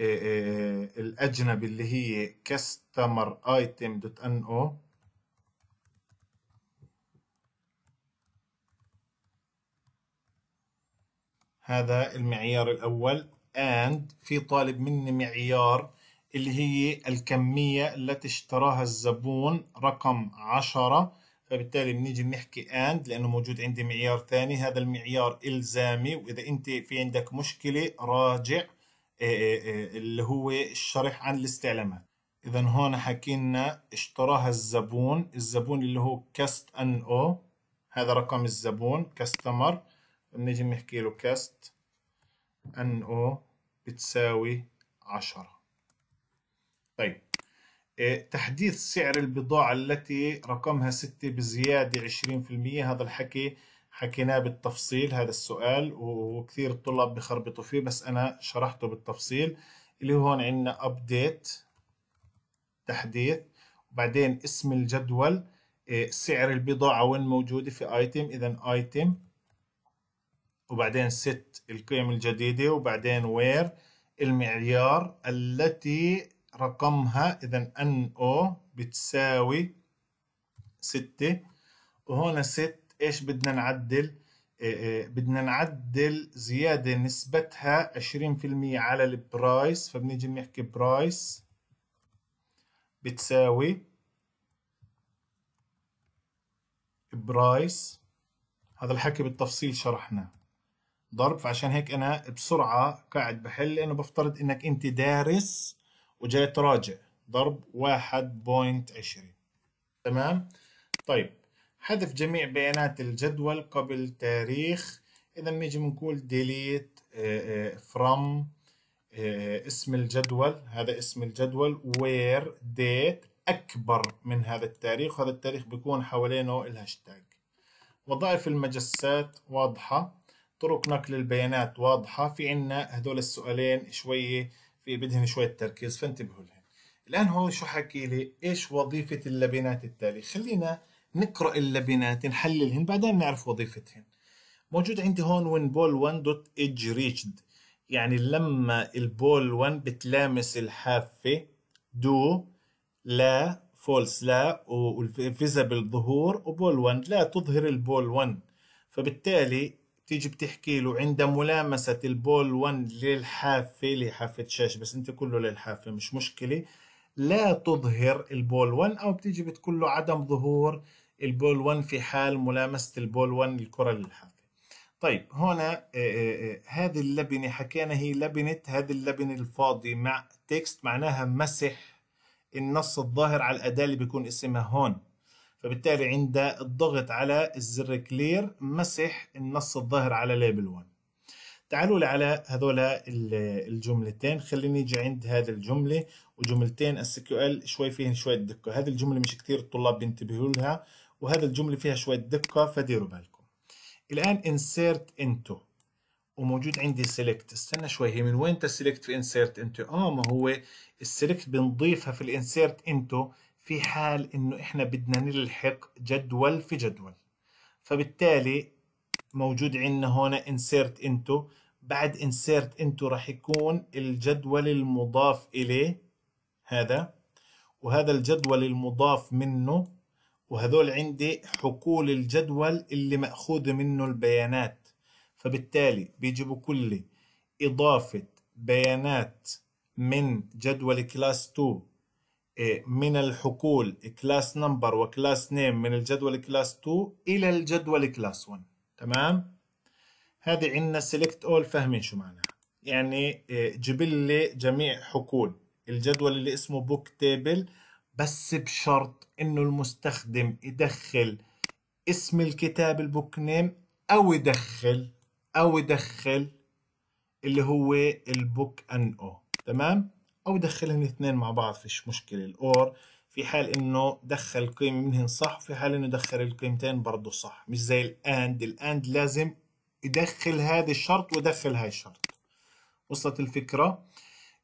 إيه، الأجنبي اللي هي كاستمر ايتم دوت ان او هذا المعيار الأول and في طالب مني معيار اللي هي الكمية التي اشتراها الزبون رقم عشرة فبالتالي بنيجي بنحكي and لأنه موجود عندي معيار ثاني هذا المعيار إلزامي وإذا أنت في عندك مشكلة راجع إيه، إيه، إيه، اللي هو الشرح عن الاستعلامات إذا هون حكينا اشتراها الزبون الزبون اللي هو كاست أن أو هذا رقم الزبون كاستمر بنيجي بنحكي له كاست ان او بتساوي 10 طيب إيه، تحديث سعر البضاعة التي رقمها 6 بزيادة 20% هذا الحكي حكيناه بالتفصيل هذا السؤال وكثير الطلاب بخربطوا فيه بس أنا شرحته بالتفصيل اللي هون عندنا أبديت تحديث وبعدين اسم الجدول إيه، سعر البضاعة وين موجودة في ايتم إذا ايتم وبعدين ست القيم الجديدة وبعدين وير المعيار التي رقمها إذا ان او بتساوي ستة وهنا ست إيش بدنا نعدل إيه، إيه، بدنا نعدل زيادة نسبتها 20% على البرايس فبنيجي بنحكي برايس بتساوي برايس هذا الحكي بالتفصيل شرحناه ضرب فعشان هيك انا بسرعه قاعد بحل لانه بفترض انك انت دارس وجاي تراجع ضرب 1.20 تمام طيب حذف جميع بيانات الجدول قبل تاريخ اذا بنيجي بنقول ديليت فروم آه، آه، آه، اسم الجدول هذا اسم الجدول وير ديت اكبر من هذا التاريخ وهذا التاريخ بيكون حوالينه الهاشتاج وظائف المجسات واضحه طرق نقل البيانات واضحة في عنا هدول السؤالين شوية في بدهم شوية تركيز فانتبهوا لهم الآن هو شو حكي لي إيش وظيفة اللبنات التالية خلينا نقرأ اللبنات نحللهن بعدين نعرف وظيفتهن موجود عندي هون وين بول 1 دوت ايدج ريتشد يعني لما البول 1 بتلامس الحافة دو لا فولس لا والفيزابل ظهور وبول 1 لا تظهر البول 1 فبالتالي تيجي بتحكي له عند ملامسة البول 1 للحافة لحافة الشاشة بس انت كله للحافة مش مشكلة لا تظهر البول 1 او بتيجي بتقول له عدم ظهور البول 1 في حال ملامسة البول 1 الكرة للحافة طيب هنا آه، آه، آه، هذه اللبنة حكينا هي لبنة هذه اللبنة الفاضي مع تكست معناها مسح النص الظاهر على الأداة اللي بيكون اسمها هون فبالتالي عند الضغط على الزر كلير مسح النص الظاهر على ليبل 1 تعالوا لي على هذول الجملتين خليني نيجي عند هذه الجملة وجملتين اس كيو ال شوي فيهن شوية دقة هذه الجملة مش كثير الطلاب بينتبهوا لها وهذه الجملة فيها شوية دقة فديروا بالكم الآن انسيرت انتو وموجود عندي سيلكت استنى شوي هي من وين تسلكت في انسيرت انتو اه ما هو السلكت بنضيفها في الانسيرت انتو في حال انه احنا بدنا نلحق جدول في جدول فبالتالي موجود عندنا هنا insert into بعد insert into راح يكون الجدول المضاف اليه هذا وهذا الجدول المضاف منه وهذول عندي حقول الجدول اللي مأخوذ منه البيانات فبالتالي بيجي بكل إضافة بيانات من جدول كلاس 2 إيه، من الحقول كلاس نمبر وكلاس نيم من الجدول كلاس 2 إلى الجدول كلاس 1 تمام هذه عندنا سيلكت اول فاهمين شو معناها يعني إيه، جيب لي جميع حقول الجدول اللي اسمه بوك تيبل بس بشرط انه المستخدم يدخل اسم الكتاب البوك نيم او يدخل او يدخل اللي هو البوك ان او تمام او يدخلهم الاثنين مع بعض فيش مشكله الاور في حال انه دخل قيمه منهن صح وفي حال انه دخل القيمتين برضه صح مش زي الاند الاند لازم يدخل هذا الشرط ويدخل هاي الشرط وصلت الفكره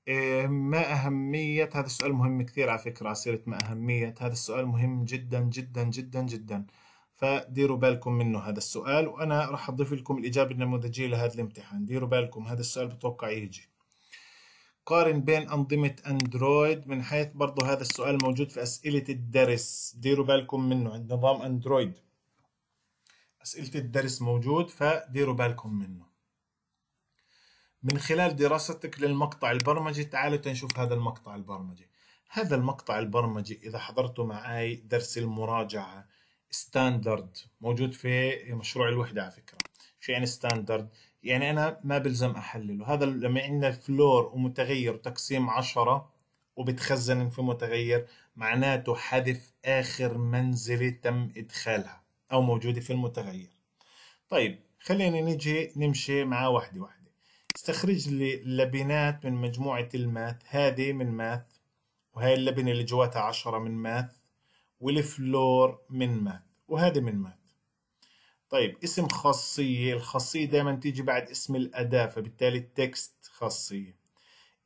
إيه، ما أهمية هذا السؤال مهم كثير على فكرة سيرة ما أهمية هذا السؤال مهم جدا جدا جدا جدا فديروا بالكم منه هذا السؤال وأنا راح أضيف لكم الإجابة النموذجية لهذا الامتحان ديروا بالكم هذا السؤال بتوقع يجي قارن بين أنظمة أندرويد من حيث برضه هذا السؤال موجود في أسئلة الدرس ديروا بالكم منه عند نظام أندرويد أسئلة الدرس موجود فديروا بالكم منه من خلال دراستك للمقطع البرمجي تعالوا تنشوف هذا المقطع البرمجي هذا المقطع البرمجي إذا حضرته معي درس المراجعة ستاندرد موجود في مشروع الوحدة على فكرة شو يعني ستاندرد يعني انا ما بلزم احلله هذا لما عندنا فلور ومتغير تقسيم عشرة وبتخزن في متغير معناته حذف اخر منزله تم ادخالها او موجوده في المتغير طيب خلينا نجي نمشي معاه واحده واحده استخرج لي اللبنات من مجموعة الماث هذه من ماث وهي اللبنة اللي جواتها عشرة من ماث والفلور من ماث وهذه من ماث طيب اسم خاصية الخاصية دائما تيجي بعد اسم الأداة فبالتالي التكست خاصية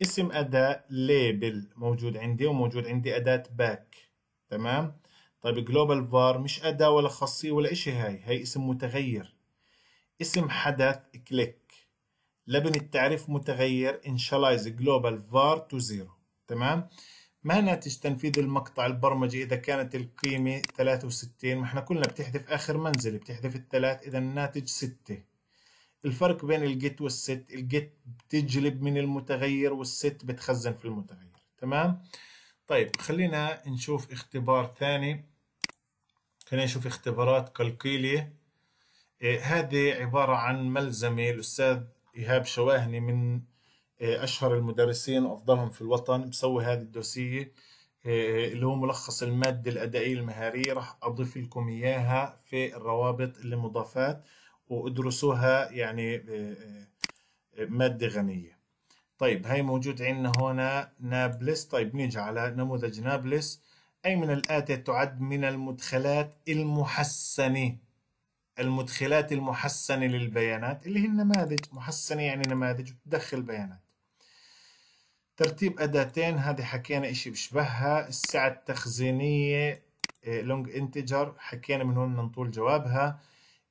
اسم أداة ليبل موجود عندي وموجود عندي أداة باك تمام طيب جلوبال فار مش أداة ولا خاصية ولا إشي هاي هاي اسم متغير اسم حدث كليك لبن التعريف متغير initialize global var to zero تمام ما ناتج تنفيذ المقطع البرمجي إذا كانت القيمة 63 ما احنا كلنا بتحذف آخر منزل بتحذف الثلاث إذا الناتج 6 الفرق بين الجيت والست الجيت بتجلب من المتغير والست بتخزن في المتغير تمام طيب خلينا نشوف اختبار ثاني خلينا نشوف اختبارات كالكيلية هذه عبارة عن ملزمة الأستاذ إيهاب شواهني من اشهر المدرسين وافضلهم في الوطن بسوي هذه الدوسيه آه، اللي هو ملخص الماده الادائيه المهاريه راح اضيف لكم اياها في الروابط اللي مضافات وادرسوها يعني آه، آه، ماده غنيه طيب هاي موجود عندنا هنا نابلس طيب نيجي على نموذج نابلس أي من الآتي تعد من المدخلات المحسنة المدخلات المحسنة للبيانات اللي هي النماذج محسنة يعني نماذج بتدخل بيانات ترتيب أداتين هذه حكينا إشي بشبهها السعة التخزينية لونج آه، انتجر حكينا من وين نطول جوابها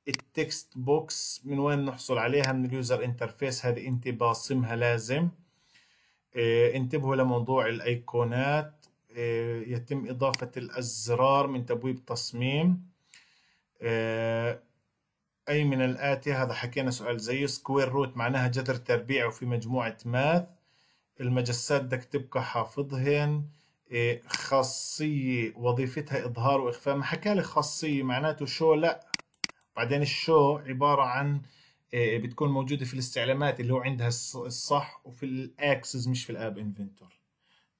التكست بوكس من وين نحصل عليها من اليوزر انترفيس هذه انت باصمها لازم آه، انتبهوا لموضوع الايقونات آه، يتم اضافة الازرار من تبويب تصميم اي من الاتي هذا حكينا سؤال زيه سكوير روت معناها جذر تربيع وفي مجموعة ماث المجسات بدك تبقى حافظهن إيه، خاصية وظيفتها إظهار وإخفاء ما حكى لي خاصية معناته شو لا بعدين الشو عبارة عن إيه، إيه، بتكون موجودة في الاستعلامات اللي هو عندها الصح وفي الأكسس مش في الآب انفنتور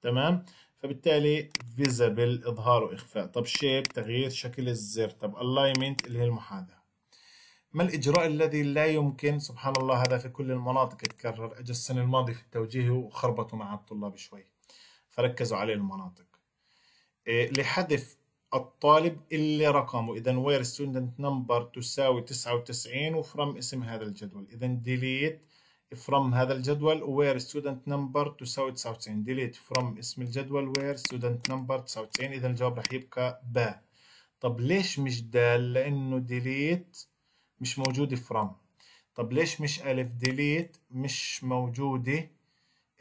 تمام فبالتالي فيزبل إظهار وإخفاء طب شيب تغيير شكل الزر طب الاينمنت اللي هي المحاذاة ما الإجراء الذي لا يمكن سبحان الله هذا في كل المناطق تكرر أجى السنة الماضية في التوجيه وخربطوا مع الطلاب شوي فركزوا عليه المناطق إيه، لحذف الطالب اللي رقمه إذا وير ستودنت نمبر تساوي 99 وفرم اسم هذا الجدول إذا ديليت فرم هذا الجدول وير ستودنت نمبر تساوي 99 ديليت فرم اسم الجدول وير ستودنت نمبر 99 اذا الجواب راح يبقى با طب ليش مش دال لانه delete مش موجودة from طب ليش مش ألف ديليت مش موجودة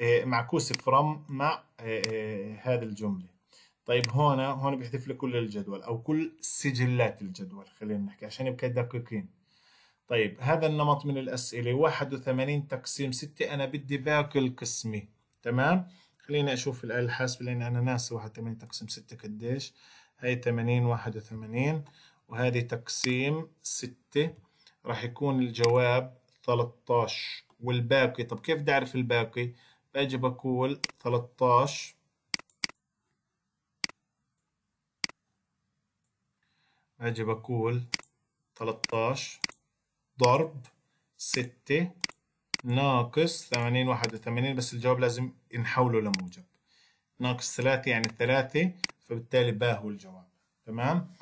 آه، معكوس from مع آه، آه، هذه الجملة طيب هون هون بيحذف لي كل الجدول او كل سجلات الجدول خلينا نحكي عشان يبقى دقيقين طيب هذا النمط من الاسئله 81 تقسيم 6 انا بدي باقي القسمة تمام خليني اشوف الاله الحاسبه لان انا ناسي 81 تقسيم 6 قديش هي 80 81 وهذه تقسيم 6 راح يكون الجواب 13 والباقي طب كيف بدي اعرف الباقي باجي بقول 13 اجي بقول 13 ضرب 6 ناقص 80 81 بس الجواب لازم نحوله لموجب ناقص 3 يعني 3 فبالتالي با هو الجواب تمام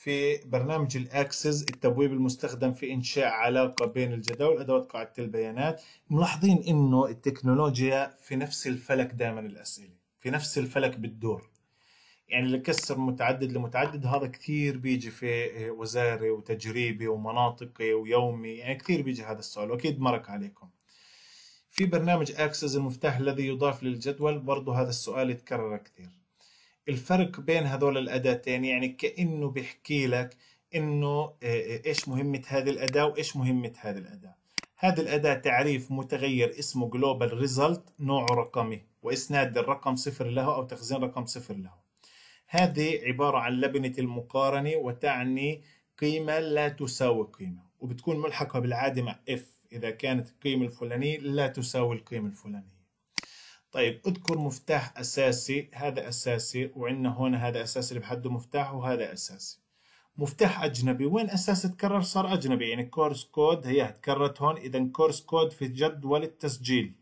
في برنامج الاكسس التبويب المستخدم في انشاء علاقه بين الجداول ادوات قاعده البيانات ملاحظين انه التكنولوجيا في نفس الفلك دائما الاسئله في نفس الفلك بتدور يعني اللي كسر متعدد لمتعدد هذا كثير بيجي في آه، وزاري وتجريبي ومناطقي ويومي يعني كثير بيجي هذا السؤال واكيد مرق عليكم في برنامج اكسس المفتاح الذي يضاف للجدول برضه هذا السؤال يتكرر كثير الفرق بين هذول الاداتين يعني كانه بيحكي لك انه آه، آه، ايش مهمه هذه الاداه وايش مهمه هذه الاداه هذه الاداه تعريف متغير اسمه جلوبال ريزلت نوعه رقمي واسناد الرقم صفر له او تخزين رقم صفر له هذه عباره عن لبنه المقارنه وتعني قيمه لا تساوي قيمه وبتكون ملحقه بالعاده مع اف اذا كانت القيمه الفلانيه لا تساوي القيمه الفلانيه طيب اذكر مفتاح أساسي هذا أساسي وعندنا هون هذا أساسي اللي بحده مفتاح وهذا أساسي مفتاح أجنبي وين أساسي تكرر صار أجنبي يعني كورس كود هي تكررت هون إذا كورس كود في جدول التسجيل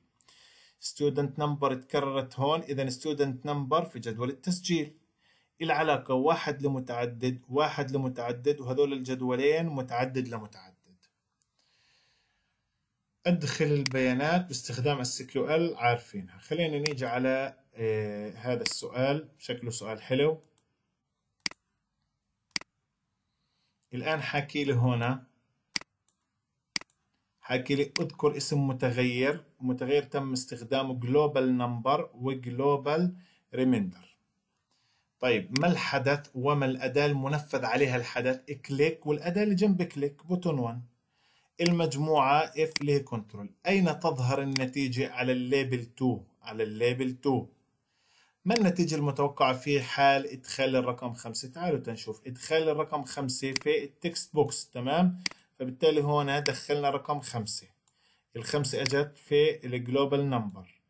ستودنت نمبر تكررت هون إذا ستودنت نمبر في جدول التسجيل العلاقة واحد لمتعدد واحد لمتعدد وهذول الجدولين متعدد لمتعدد أدخل البيانات باستخدام السكيو ال عارفينها خلينا نيجي على آه هذا السؤال شكله سؤال حلو الآن حكي لي هنا حكي لي اذكر اسم متغير متغير تم استخدامه جلوبال نمبر وجلوبال ريميندر طيب ما الحدث وما الأداة المنفذ عليها الحدث كليك والأداة اللي جنب كليك بوتون 1 المجموعة F لها كنترول أين تظهر النتيجة على الليبل 2 على الليبل 2 ما النتيجة المتوقعة في حال إدخال الرقم 5 تعالوا تنشوف إدخال الرقم 5 في التكست بوكس تمام فبالتالي هنا دخلنا رقم 5 الخمسة أجت في الجلوبال نمبر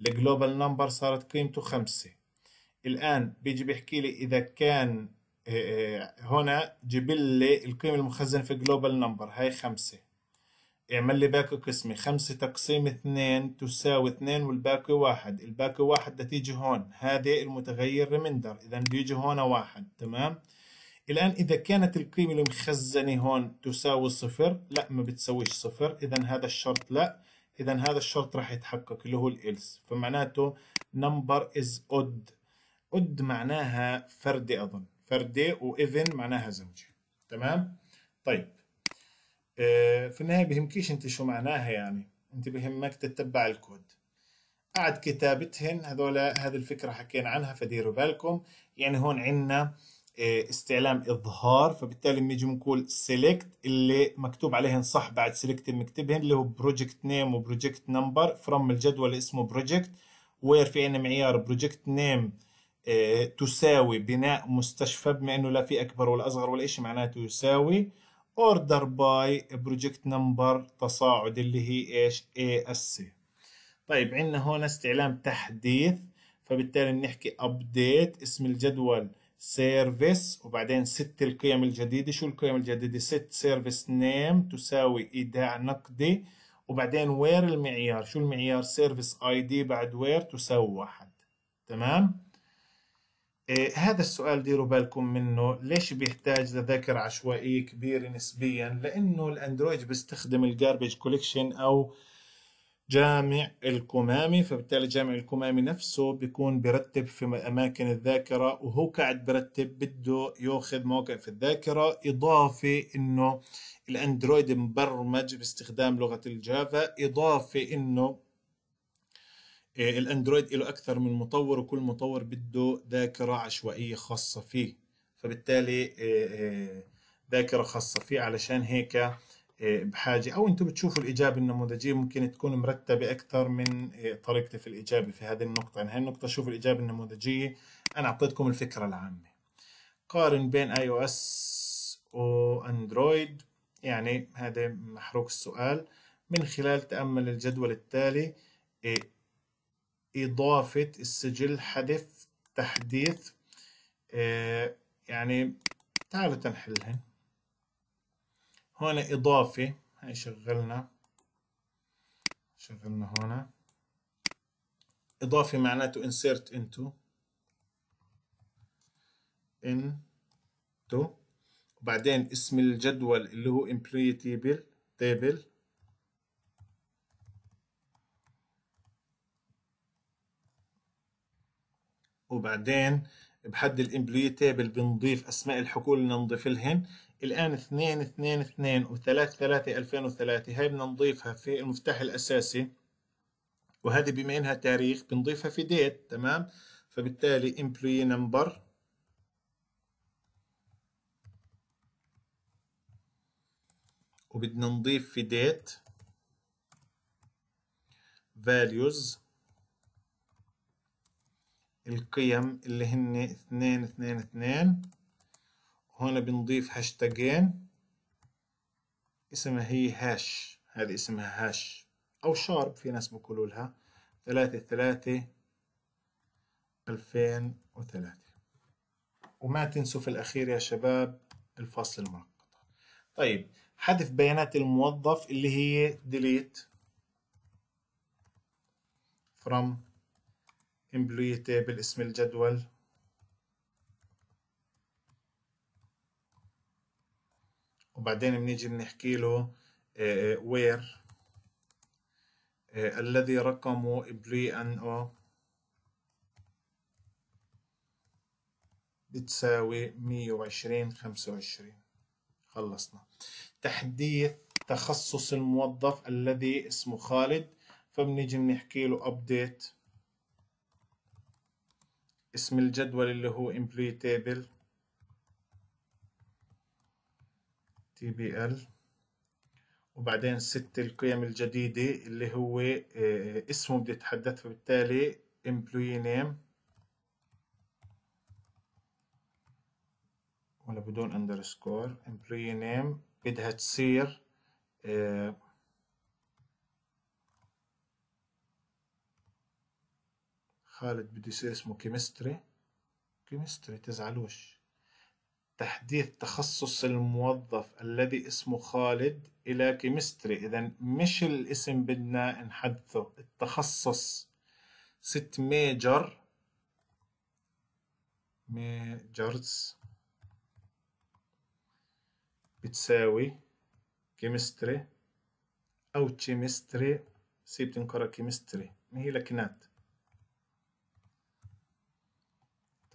الجلوبال نمبر صارت قيمته 5 الآن بيجي بيحكي لي إذا كان آه، آه، هنا جبل لي القيمة المخزنة في جلوبال نمبر هاي خمسة اعمل لي باقي قسمي خمسة تقسيم اثنين تساوي اثنين والباقي واحد الباقي واحد ده تيجي هون هذا المتغير ريمندر إذا بيجي هون واحد تمام الآن إذا كانت القيمة المخزنة هون تساوي صفر لا ما بتساويش صفر إذا هذا الشرط لا إذا هذا الشرط راح يتحقق اللي هو الإلس فمعناته number is odd odd معناها فردي أظن فردي وإذن معناها زوجي تمام طيب آه، في النهاية بهمكيش انت شو معناها يعني انت بهمك تتبع الكود بعد كتابتهن هذولا هذه الفكرة حكينا عنها فديروا بالكم يعني هون عنا آه، استعلام اظهار فبالتالي بنيجي بنقول سيلكت اللي مكتوب عليهن صح بعد سيلكت بنكتبهن اللي هو بروجكت نيم وبروجكت نمبر فروم الجدول اسمه بروجكت وير في عنا معيار بروجكت نيم آه، تساوي بناء مستشفى بما انه لا في اكبر ولا اصغر ولا شيء معناته يساوي اوردر باي بروجكت نمبر تصاعد اللي هي ايش اي اس طيب عندنا هون استعلام تحديث فبالتالي بنحكي ابديت اسم الجدول سيرفيس وبعدين ست القيم الجديده شو القيم الجديده ست سيرفيس نيم تساوي ايداع نقدي وبعدين وير المعيار شو المعيار سيرفيس اي دي بعد وير تساوي واحد تمام إيه هذا السؤال ديروا بالكم منه ليش بيحتاج لذاكرة عشوائية كبيرة نسبيا لأنه الأندرويد بيستخدم الجاربج كوليكشن أو جامع الكمامي فبالتالي جامع الكمامي نفسه بيكون برتب في أماكن الذاكرة وهو قاعد برتب بده يأخذ موقع في الذاكرة إضافة أنه الأندرويد مبرمج باستخدام لغة الجافا إضافة أنه إيه، الاندرويد له اكثر من مطور وكل مطور بده ذاكره عشوائيه خاصه فيه فبالتالي إيه، إيه، ذاكره خاصه فيه علشان هيك بحاجه او انتم بتشوفوا الاجابه النموذجيه ممكن تكون مرتبه اكثر من طريقتي في الاجابه في هذه النقطه يعني هاي النقطه شوفوا الاجابه النموذجيه انا اعطيتكم الفكره العامه قارن بين اي او اس واندرويد يعني هذا محروق السؤال من خلال تامل الجدول التالي إضافة السجل حذف تحديث آه، يعني تعالوا تنحلها هون إضافة هاي شغلنا شغلنا هون إضافة معناته insert into into وبعدين اسم الجدول اللي هو employee table table وبعدين بحد الامبلوي تيبل بنضيف اسماء الحقول اللي نضيف لهن الان 2 2 2 و 3 3 2003 هاي بدنا نضيفها في المفتاح الاساسي وهذه بما انها تاريخ بنضيفها في ديت تمام فبالتالي امبلوي نمبر وبدنا نضيف في ديت values القيم اللي هن اثنين اثنين اثنين هون بنضيف هاشتاجين اسمها هي هاش هذه اسمها هاش أو شارب في ناس بيقولوا لها ثلاثة ثلاثة ألفين وثلاثة وما تنسوا في الأخير يا شباب الفصل المؤقت طيب حذف بيانات الموظف اللي هي delete from employee table اسم الجدول وبعدين بنيجي بنحكي له آه، آه، where آه، الذي رقمه employee ان او بتساوي 120 25 خلصنا تحديث تخصص الموظف الذي اسمه خالد فبنيجي بنحكي له update اسم الجدول اللي هو employee table tbl وبعدين ست القيم الجديدة اللي هو آه، اسمه بدي أتحدث فبالتالي employee name ولا بدون اندرسكور employee name بدها تصير آه، خالد بده يصير اسمه كيمستري كيمستري تزعلوش تحديث تخصص الموظف الذي اسمه خالد إلى كيمستري إذا مش الاسم بدنا نحدثه التخصص ست ميجر ميجرز بتساوي كيمستري أو تشيمستري سيب بتنقرأ كيمستري هي لكنات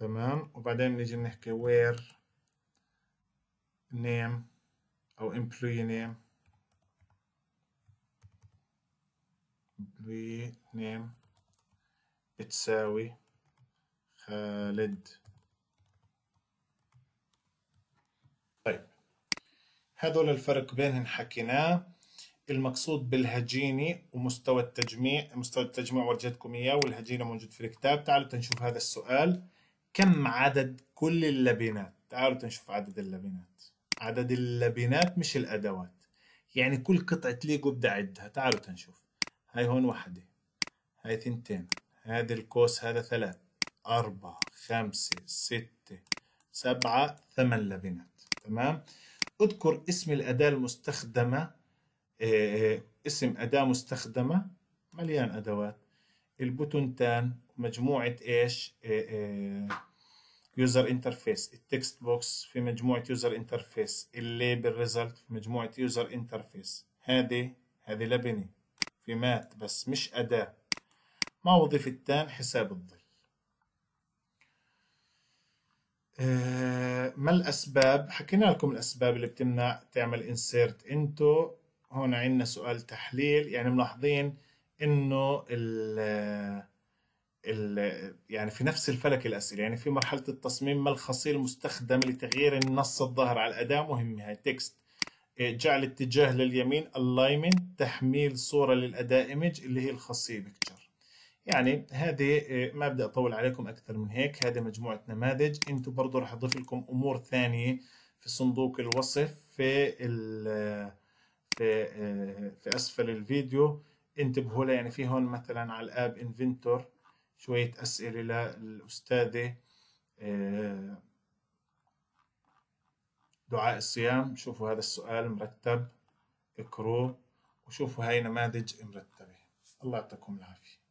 تمام وبعدين نجي بنحكي where name أو employee name employee name بتساوي خالد طيب هذول الفرق بينهم حكيناه المقصود بالهجيني ومستوى التجميع مستوى التجميع ورجيتكم اياه والهجينه موجود في الكتاب تعالوا نشوف هذا السؤال كم عدد كل اللبنات تعالوا نشوف عدد اللبنات عدد اللبنات مش الأدوات يعني كل قطعة ليجو بدي أعدها تعالوا تنشوف هاي هون واحدة هاي ثنتين هذا الكوس هذا ثلاث أربعة خمسة ستة سبعة ثمان لبنات تمام اذكر اسم الأداة المستخدمة آه، آه، اسم أداة مستخدمة مليان أدوات البوتنتان مجموعه ايش يوزر انترفيس التكست بوكس في مجموعه يوزر انترفيس الليبل ريزلت في مجموعه يوزر انترفيس هذه هذه لبنه في مات بس مش اداه ما وظيفة تان حساب الظل إيه، ما الأسباب؟ حكينا لكم الأسباب اللي بتمنع تعمل انسيرت انتو هون عندنا سؤال تحليل يعني ملاحظين إنه ال... يعني في نفس الفلك الاسئله يعني في مرحله التصميم ما الخاصية المستخدمة لتغيير النص الظاهر على الاداه مهمه هاي يعني تكست جعل اتجاه لليمين الاينمنت تحميل صوره للاداه ايمج اللي هي الخاصيه بكتشر يعني هذه آه، ما بدي اطول عليكم اكثر من هيك هذه مجموعه نماذج انتم برضه رح اضيف لكم امور ثانيه في صندوق الوصف في ال... في آه، في اسفل الفيديو انتبهوا لها يعني في هون مثلا على الاب انفنتور شوية أسئلة للأستاذة آه، دعاء الصيام شوفوا هذا السؤال مرتب اقروه وشوفوا هاي نماذج مرتبة الله يعطيكم العافية